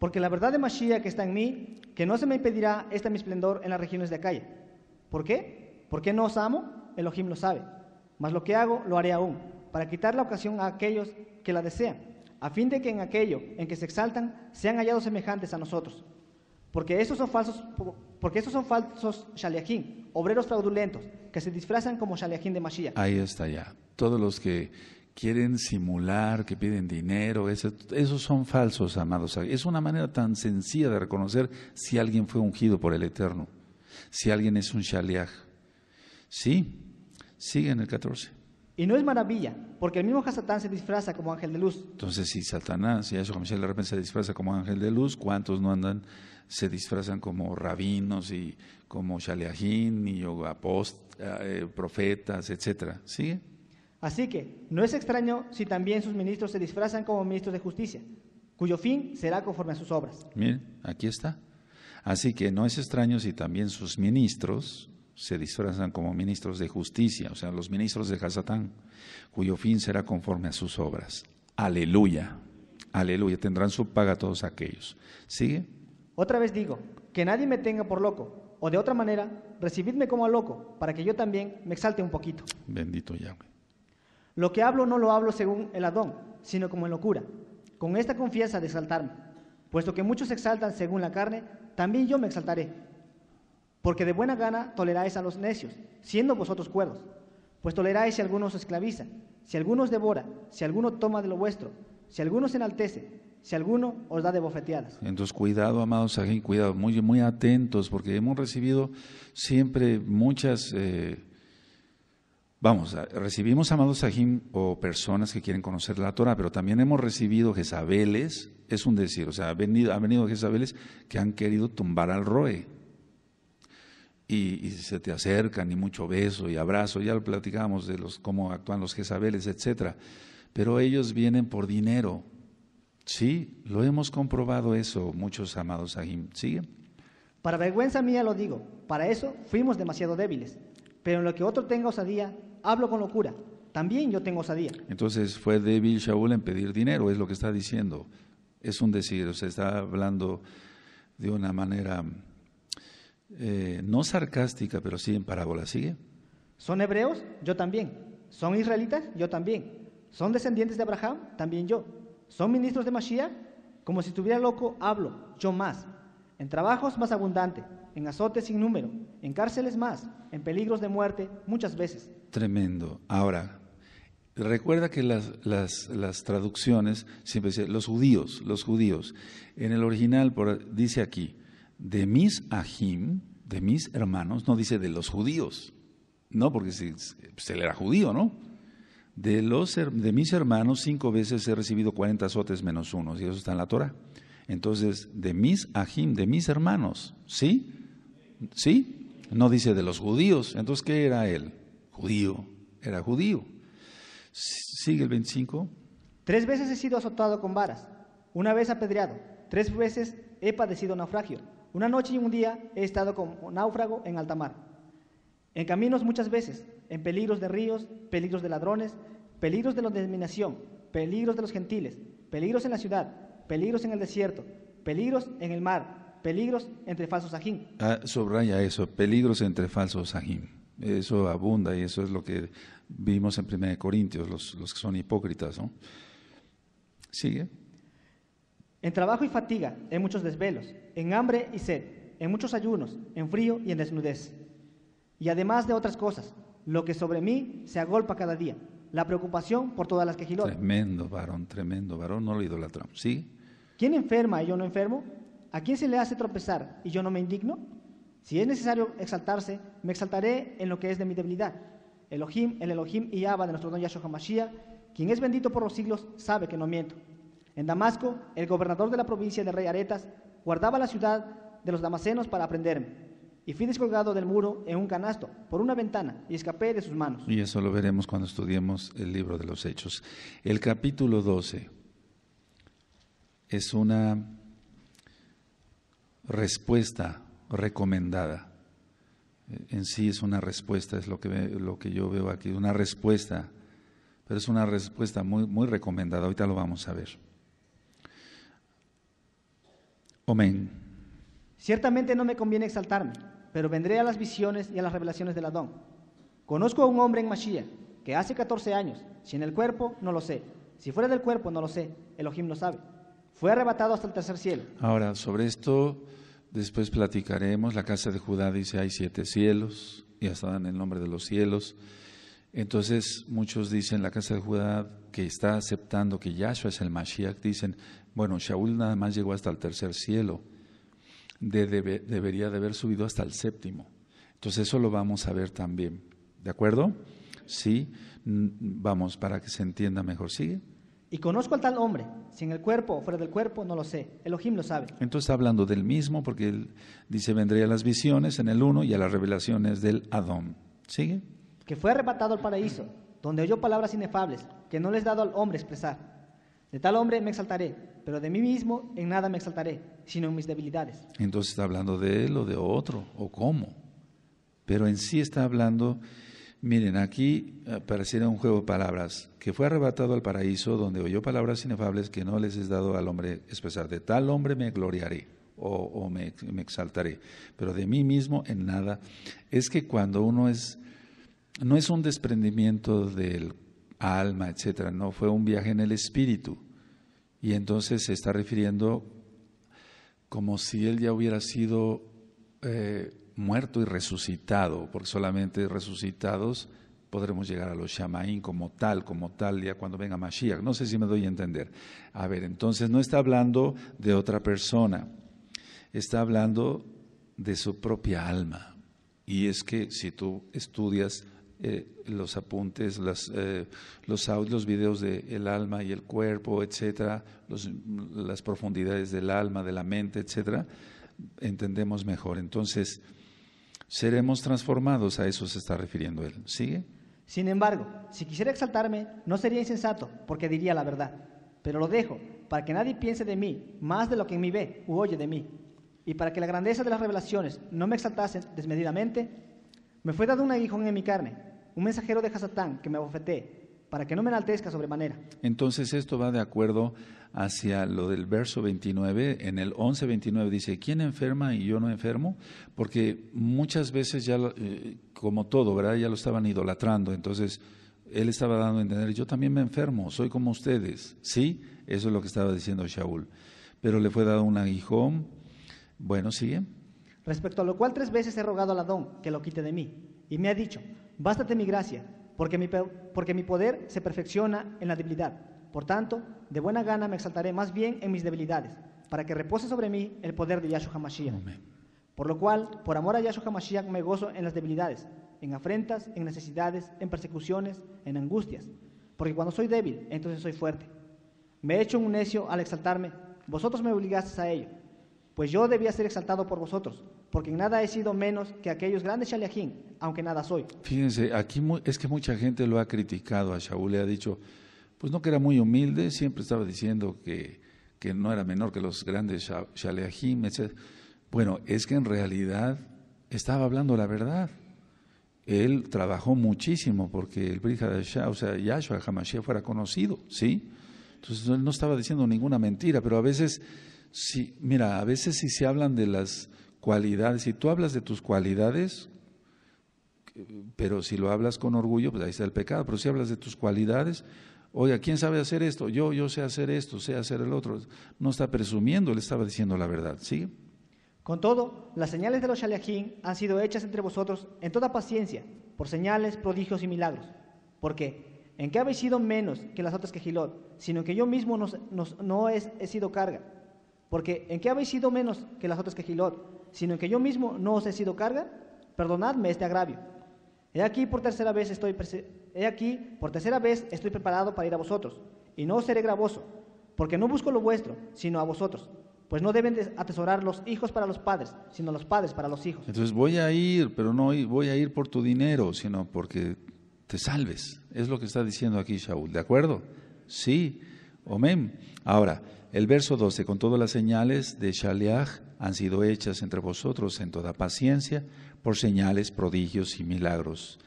Porque la verdad de Mashiach que está en mí, que no se me impedirá este mi esplendor en las regiones de Acaya. ¿Por qué? Porque no os amo, Elohim lo sabe. Mas lo que hago, lo haré aún, para quitar la ocasión a aquellos que la desean, a fin de que en aquello en que se exaltan sean hallados semejantes a nosotros. Porque esos son falsos, porque esos son falsos obreros fraudulentos, que se disfrazan como shaliachim de Mashiach. Ahí está ya. Todos los que quieren simular, que piden dinero, esos son falsos, amados. Es una manera tan sencilla de reconocer si alguien fue ungido por el Eterno, si alguien es un shaliach. Sí, sigue en el 14. Y no es maravilla, porque el mismo Satán se disfraza como ángel de luz. Entonces, si Satanás si eso como de repente se disfraza como ángel de luz, ¿cuántos no andan, se disfrazan como rabinos y como shaliachim y eh, profetas, etcétera? ¿Sigue? Así que no es extraño si también sus ministros se disfrazan como ministros de justicia, cuyo fin será conforme a sus obras. Miren, aquí está. Así que no es extraño si también sus ministros se disfrazan como ministros de justicia, o sea, los ministros de Jazatán cuyo fin será conforme a sus obras. Aleluya, aleluya, tendrán su paga todos aquellos. ¿Sigue? Otra vez digo, que nadie me tenga por loco, o de otra manera, recibidme como a loco, para que yo también me exalte un poquito. Bendito Yahweh. Lo que hablo no lo hablo según el Adón, sino como en locura. Con esta confianza de exaltarme, puesto que muchos se exaltan según la carne, también yo me exaltaré. Porque de buena gana toleráis a los necios, siendo vosotros cuerdos. Pues toleráis si alguno os esclaviza, si alguno os devora, si alguno toma de lo vuestro, si alguno se enaltece, si alguno os da de bofeteadas. Entonces, cuidado, amados aquí, cuidado, muy, muy atentos, porque hemos recibido siempre muchas eh, Vamos, recibimos amados Sahim o personas que quieren conocer la Torah, pero también hemos recibido Jezabeles, es un decir, o sea, han venido, Jezabeles que han querido tumbar al Roe. Y, se te acercan y mucho beso y abrazo, ya lo platicamos de los cómo actúan los Jezabeles, etcétera. Pero ellos vienen por dinero. Sí, lo hemos comprobado eso, muchos amados Sahim. ¿Sigue? Para vergüenza mía lo digo, para eso fuimos demasiado débiles. Pero en lo que otro tenga osadía, hablo con locura, también yo tengo osadía. Entonces fue débil Shaul en pedir dinero, es lo que está diciendo. Es un decir, se está hablando de una manera eh, no sarcástica, pero sí en parábola. ¿Sigue? ¿Son hebreos? Yo también. ¿Son israelitas? Yo también. ¿Son descendientes de Abraham? También yo. ¿Son ministros de Mashiach? Como si estuviera loco, hablo, yo más. En trabajos más abundante, en azotes sin número, en cárceles más, en peligros de muerte muchas veces tremendo. Ahora, recuerda que las, traducciones siempre dicen los judíos, los judíos. En el original dice aquí, de mis ajim, de mis hermanos, no dice de los judíos, no, porque si pues, él era judío, ¿no? De, los, de mis hermanos cinco veces he recibido cuarenta azotes menos uno, y eso está en la Torah. Entonces, de mis ajim, de mis hermanos, ¿sí? ¿Sí? No dice de los judíos. Entonces, ¿qué era él? judío, era judío. Sigue el 25. Tres veces he sido azotado con varas, una vez apedreado, tres veces he padecido naufragio, una noche y un día he estado como náufrago en alta mar. En caminos muchas veces, en peligros de ríos, peligros de ladrones, peligros de la denominación, peligros de los gentiles, peligros en la ciudad, peligros en el desierto, peligros en el mar, peligros entre falsos ajín. Ah, subraya eso, peligros entre falsos ajín. Eso abunda y eso es lo que vimos en 1 Corintios, los, los que son hipócritas. ¿no? Sigue. En trabajo y fatiga, en muchos desvelos, en hambre y sed, en muchos ayunos, en frío y en desnudez. Y además de otras cosas, lo que sobre mí se agolpa cada día, la preocupación por todas las quejilotas. Tremendo varón, tremendo varón, no lo idolatramos. ¿Quién enferma y yo no enfermo? ¿A quién se le hace tropezar y yo no me indigno? Si es necesario exaltarse, me exaltaré en lo que es de mi debilidad. Elohim, el Elohim y Abba de nuestro don Yahshua Mashiach, quien es bendito por los siglos, sabe que no miento. En Damasco, el gobernador de la provincia de rey Aretas guardaba la ciudad de los damasenos para aprenderme. Y fui descolgado del muro en un canasto por una ventana y escapé de sus manos. Y eso lo veremos cuando estudiemos el libro de los Hechos. El capítulo 12 es una respuesta recomendada. Eh, en sí es una respuesta, es lo que, lo que yo veo aquí, una respuesta, pero es una respuesta muy, muy recomendada, ahorita lo vamos a ver. Amén. Ciertamente no me conviene exaltarme, pero vendré a las visiones y a las revelaciones del Adón. Conozco a un hombre en Mashiach, que hace 14 años, si en el cuerpo, no lo sé. Si fuera del cuerpo, no lo sé. Elohim lo sabe. Fue arrebatado hasta el tercer cielo. Ahora, sobre esto Después platicaremos, la casa de Judá dice hay siete cielos y hasta en el nombre de los cielos. Entonces muchos dicen, la casa de Judá que está aceptando que Yahshua es el Mashiach, dicen, bueno, Shaul nada más llegó hasta el tercer cielo, debe, debería de haber subido hasta el séptimo. Entonces eso lo vamos a ver también, ¿de acuerdo? Sí, vamos, para que se entienda mejor, sigue. Y conozco al tal hombre, si en el cuerpo o fuera del cuerpo, no lo sé. Elohim lo sabe. Entonces está hablando del mismo, porque él dice, vendré a las visiones en el uno y a las revelaciones del Adón. ¿Sigue? Que fue arrebatado al paraíso, donde oyó palabras inefables, que no les dado al hombre expresar. De tal hombre me exaltaré, pero de mí mismo en nada me exaltaré, sino en mis debilidades. Entonces está hablando de él o de otro, o cómo. Pero en sí está hablando Miren, aquí eh, pareciera un juego de palabras, que fue arrebatado al paraíso donde oyó palabras inefables que no les es dado al hombre expresar. De tal hombre me gloriaré o, me, exaltaré, pero de mí mismo en nada. Es que cuando uno es, no es un desprendimiento del alma, etcétera, no, fue un viaje en el espíritu. Y entonces se está refiriendo como si él ya hubiera sido eh, muerto y resucitado, porque solamente resucitados podremos llegar a los Shamaín como tal, como tal, día cuando venga Mashiach. No sé si me doy a entender. A ver, entonces no está hablando de otra persona, está hablando de su propia alma. Y es que si tú estudias eh, los apuntes, eh, los audios, los videos del el alma y el cuerpo, etcétera, las profundidades del alma, de la mente, etcétera, entendemos mejor. Entonces, seremos transformados, a eso se está refiriendo él. ¿Sigue? Sin embargo, si quisiera exaltarme, no sería insensato, porque diría la verdad. Pero lo dejo, para que nadie piense de mí más de lo que en mí ve u oye de mí. Y para que la grandeza de las revelaciones no me exaltase desmedidamente, me fue dado un aguijón en mi carne, un mensajero de jazatán que me abofeté para que no me enaltezca sobremanera. Entonces esto va de acuerdo hacia lo del verso 29, en el 29, dice, ¿quién enferma y yo no enfermo? Porque muchas veces ya, eh, como todo, ¿verdad? Ya lo estaban idolatrando, entonces él estaba dando a entender, yo también me enfermo, soy como ustedes, ¿sí? Eso es lo que estaba diciendo Shaul. Pero le fue dado un aguijón. Bueno, sigue. Respecto a lo cual tres veces he rogado a Ladón que lo quite de mí, y me ha dicho, bástate mi gracia, porque mi, poder se perfecciona en la debilidad. Por tanto, de buena gana me exaltaré más bien en mis debilidades, para que repose sobre mí el poder de Yahshua Hamashiach. Por lo cual, por amor a Yahshua Hamashiach, me gozo en las debilidades, en afrentas, en necesidades, en persecuciones, en angustias. Porque cuando soy débil, entonces soy fuerte. Me he hecho un necio al exaltarme. Vosotros me obligasteis a ello. Pues yo debía ser exaltado por vosotros, porque nada he sido menos que aquellos grandes Shaleahim, aunque nada soy. Fíjense, aquí es que mucha gente lo ha criticado a Shaul, le ha dicho, pues no que era muy humilde, siempre estaba diciendo que, no era menor que los grandes shaliachim, etc. Bueno, es que en realidad estaba hablando la verdad. Él trabajó muchísimo porque el Brihadashah, o sea, Yahshua Hamashiach fuera conocido, ¿sí? Entonces él no estaba diciendo ninguna mentira, pero a veces, si, mira, a veces si se hablan de las cualidades. Si tú hablas de tus cualidades, pero si lo hablas con orgullo, pues ahí está el pecado. Pero si hablas de tus cualidades, oye, ¿quién sabe hacer esto? Yo, yo sé hacer esto, sé hacer el otro. No está presumiendo, le estaba diciendo la verdad. ¿Sí? Con todo, las señales de los Shaliachim han sido hechas entre vosotros en toda paciencia, por señales, prodigios y milagros. Porque, ¿en qué habéis sido menos que las otras que Gilot? Sino que yo mismo no he, sido carga. Porque, ¿en qué habéis sido menos que las otras que Gilot? sino que yo mismo no os he sido carga, perdonadme este agravio. He aquí por tercera vez estoy he aquí por tercera vez estoy preparado para ir a vosotros, y no os seré gravoso, porque no busco lo vuestro, sino a vosotros. Pues no deben atesorar los hijos para los padres, sino los padres para los hijos. Entonces voy a ir, pero no voy a ir por tu dinero, sino porque te salves. Es lo que está diciendo aquí Shaul, ¿de acuerdo? Sí, amén. Ahora, el verso 12, con todas las señales de Shaliach, han sido hechas entre vosotros en toda paciencia por señales, prodigios y milagros.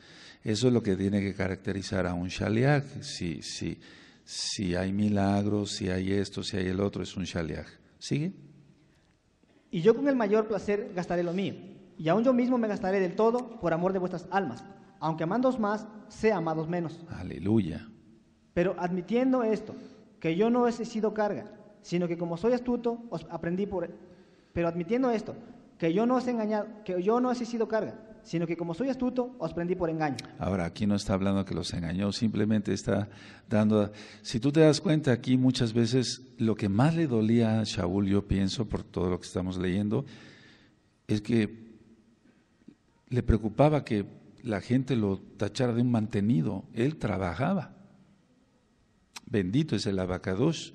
Eso es lo que tiene que caracterizar a un shaliach. Si, si, si hay milagros, si hay esto, si hay el otro, es un shaliach. ¿Sigue? Y yo con el mayor placer gastaré lo mío, y aún yo mismo me gastaré del todo por amor de vuestras almas, aunque amándos más, sea amados menos. Aleluya. Pero admitiendo esto, que yo no he sido carga, sino que como soy astuto, os aprendí por, pero admitiendo esto, que yo no os he engañado, que yo no os he sido carga, sino que como soy astuto, os prendí por engaño. Ahora, aquí no está hablando que los engañó, simplemente está dando... Si tú te das cuenta, aquí muchas veces lo que más le dolía a Shaul, yo pienso, por todo lo que estamos leyendo, es que le preocupaba que la gente lo tachara de un mantenido, él trabajaba. Bendito es el abacadosh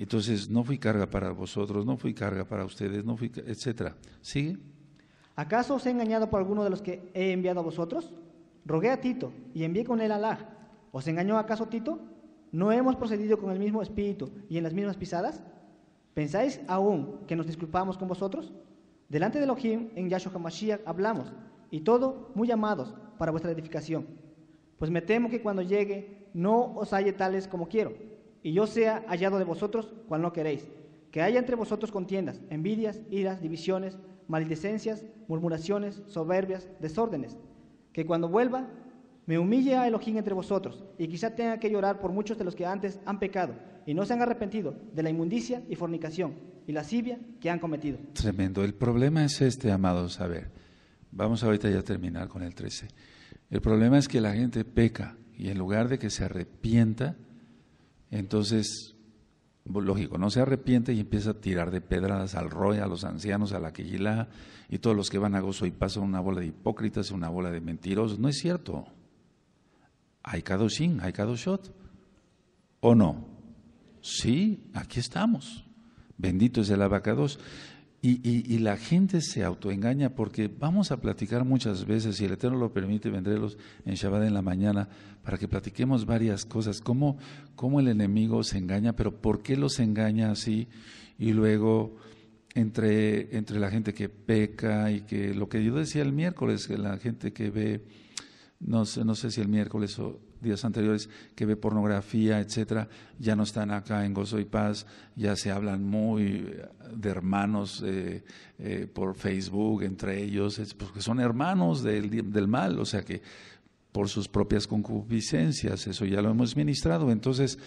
entonces, no fui carga para vosotros, no fui carga para ustedes, no fui, etcétera. ¿Sigue? ¿Acaso os he engañado por alguno de los que he enviado a vosotros? Rogué a Tito y envié con él a ¿Os engañó acaso Tito? ¿No hemos procedido con el mismo espíritu y en las mismas pisadas? ¿Pensáis aún que nos disculpamos con vosotros? Delante de Elohim en Yahshua Hamashiach hablamos, y todo muy amados para vuestra edificación. Pues me temo que cuando llegue no os halle tales como quiero y yo sea hallado de vosotros cual no queréis. Que haya entre vosotros contiendas, envidias, iras, divisiones, maldicencias, murmuraciones, soberbias, desórdenes. Que cuando vuelva me humille a Elohim entre vosotros, y quizá tenga que llorar por muchos de los que antes han pecado y no se han arrepentido de la inmundicia y fornicación y lascivia que han cometido. Tremendo. El problema es este, amados. A ver, vamos ahorita ya a terminar con el 13. El problema es que la gente peca y en lugar de que se arrepienta, entonces, lógico, no se arrepiente y empieza a tirar de pedradas al Roy, a los ancianos, a la Quijilá y todos los que van a gozo y pasan una bola de hipócritas, una bola de mentirosos. No es cierto. Hay cada hay cada shot. ¿O no? Sí, aquí estamos. Bendito es el abacados. Y, y, la gente se autoengaña porque vamos a platicar muchas veces, si el Eterno lo permite, vendrélos en Shabbat en la mañana para que platiquemos varias cosas, cómo, cómo el enemigo se engaña, pero por qué los engaña así y luego entre, entre la gente que peca y que lo que yo decía el miércoles, que la gente que ve, no sé, no sé si el miércoles o días anteriores, que ve pornografía, etcétera, ya no están acá en gozo y paz, ya se hablan muy eh, de hermanos eh, eh, por Facebook entre ellos, porque pues, son hermanos del, mal, o sea que por sus propias concupiscencias, eso ya lo hemos ministrado. Entonces,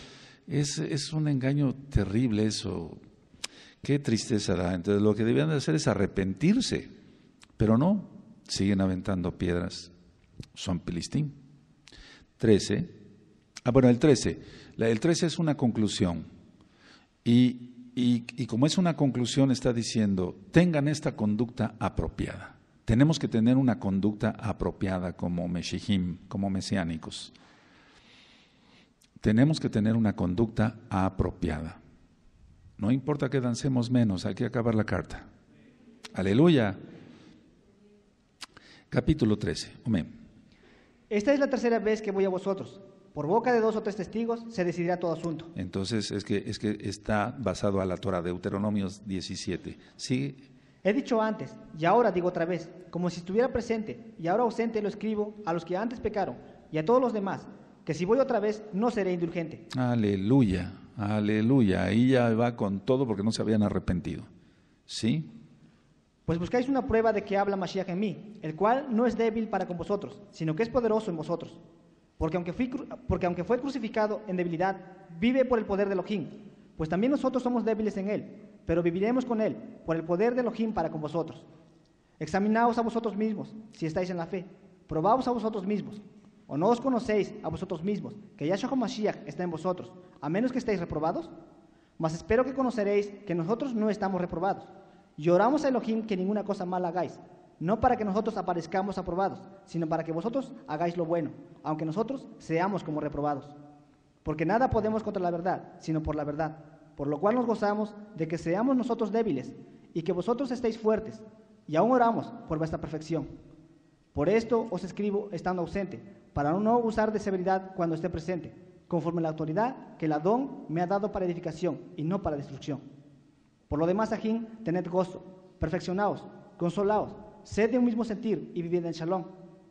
es, es un engaño terrible eso. Qué tristeza da. Entonces, lo que debían de hacer es arrepentirse, pero no, siguen aventando piedras. Son Pilistín. 13. Ah, bueno, el 13. el 13 es una conclusión. Y, como es una conclusión, está diciendo, tengan esta conducta apropiada. Tenemos que tener una conducta apropiada como meshihim, como mesiánicos. Tenemos que tener una conducta apropiada. No importa que dancemos menos, hay que acabar la carta. Aleluya. Capítulo 13. Amén. Esta es la tercera vez que voy a vosotros. Por boca de dos o tres testigos se decidirá todo asunto. Entonces es que, es que está basado a la Torah, Deuteronomios 17. Sí. He dicho antes, y ahora digo otra vez, como si estuviera presente, y ahora ausente lo escribo a los que antes pecaron, y a todos los demás, que si voy otra vez no seré indulgente. Aleluya, aleluya. Ahí ya va con todo porque no se habían arrepentido. ¿Sí? Pues buscáis una prueba de que habla Mashiach en mí, el cual no es débil para con vosotros, sino que es poderoso en vosotros. Porque aunque, fue crucificado en debilidad, vive por el poder de Elohim. Pues también nosotros somos débiles en él, pero viviremos con él, por el poder de Elohim para con vosotros. Examinaos a vosotros mismos, si estáis en la fe. Probaos a vosotros mismos. ¿O no os conocéis a vosotros mismos que Yahshua Mashiach está en vosotros, a menos que estéis reprobados? Mas espero que conoceréis que nosotros no estamos reprobados. Lloramos a Elohim que ninguna cosa mala hagáis, no para que nosotros aparezcamos aprobados, sino para que vosotros hagáis lo bueno, aunque nosotros seamos como reprobados. Porque nada podemos contra la verdad, sino por la verdad, por lo cual nos gozamos de que seamos nosotros débiles y que vosotros estéis fuertes, y aún oramos por vuestra perfección. Por esto os escribo estando ausente, para no usar de severidad cuando esté presente, conforme la autoridad que el Adón me ha dado para edificación y no para destrucción. Por lo demás, ajín, tened gozo, perfeccionaos, consolaos, sed de un mismo sentir y vivid en shalom.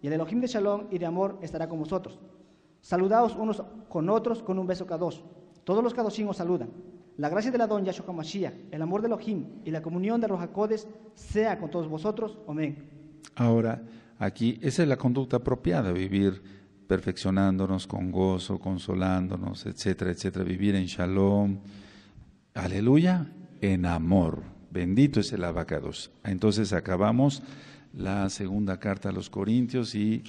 Y el Elohim de shalom y de amor estará con vosotros. Saludaos unos con otros con un beso cada dos. Todos los kadoshim os saludan. La gracia de la don Yahshua Mashiach, el amor de Elohim y la comunión de los jacodes sea con todos vosotros. Amén. Ahora, aquí, esa es la conducta apropiada, vivir perfeccionándonos con gozo, consolándonos, etcétera, etcétera, vivir en shalom. Aleluya en amor. Bendito es el abacados. Entonces acabamos la segunda carta a los Corintios y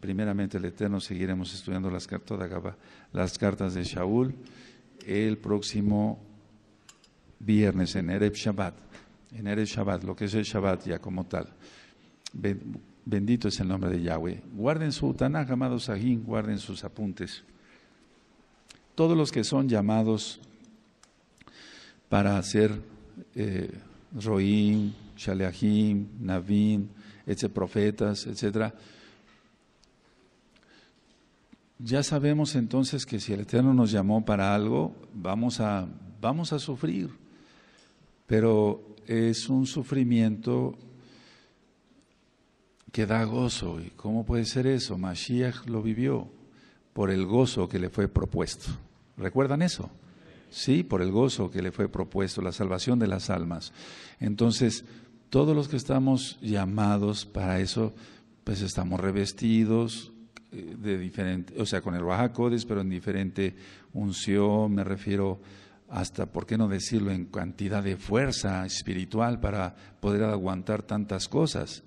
primeramente el Eterno seguiremos estudiando las cartas de, las cartas de Shaul el próximo viernes en Ereb Shabbat. En Ereb Shabbat, lo que es el Shabbat ya como tal. Bendito es el nombre de Yahweh. Guarden su Tanaj, amados sahin guarden sus apuntes. Todos los que son llamados para hacer eh, Roín, Shaleahim, Navim, etc., profetas, etcétera. Ya sabemos entonces que si el Eterno nos llamó para algo, vamos a, vamos a sufrir, pero es un sufrimiento que da gozo. ¿Y cómo puede ser eso? Mashiach lo vivió por el gozo que le fue propuesto. ¿Recuerdan eso? Sí, por el gozo que le fue propuesto, la salvación de las almas. Entonces, todos los que estamos llamados para eso, pues estamos revestidos eh, de diferente, o sea, con el Bajacodes, pero en diferente unción, me refiero hasta, ¿por qué no decirlo?, en cantidad de fuerza espiritual para poder aguantar tantas cosas.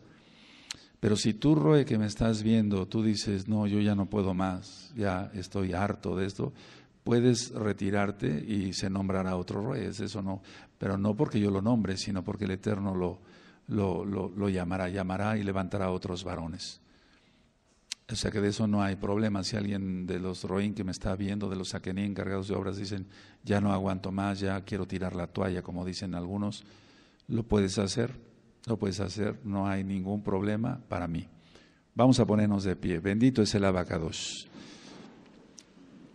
Pero si tú, Roe, que me estás viendo, tú dices, no, yo ya no puedo más, ya estoy harto de esto, puedes retirarte y se nombrará otro rey, eso no, pero no porque yo lo nombre, sino porque el Eterno lo, llamará, llamará y levantará a otros varones. O sea que de eso no hay problema. Si alguien de los Roín que me está viendo, de los saquení encargados de obras, dicen, ya no aguanto más, ya quiero tirar la toalla, como dicen algunos, lo puedes hacer, lo puedes hacer, no hay ningún problema para mí. Vamos a ponernos de pie. Bendito es el abacados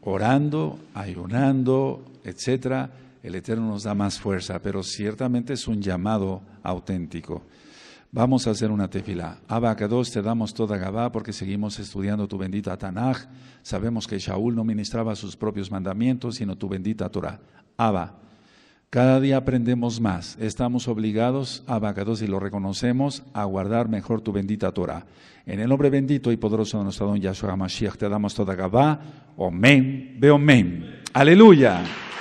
orando, ayunando, etcétera, el Eterno nos da más fuerza, pero ciertamente es un llamado auténtico. Vamos a hacer una tefila. dos te damos toda Gabá porque seguimos estudiando tu bendita Tanaj. Sabemos que Shaul no ministraba sus propios mandamientos, sino tu bendita Torah. Abba. Cada día aprendemos más. Estamos obligados, abacados, y lo reconocemos, a guardar mejor tu bendita Torah. En el nombre bendito y poderoso de nuestro don Yahshua Mashiach te damos toda Gabá. Amén. Veo amén. Aleluya.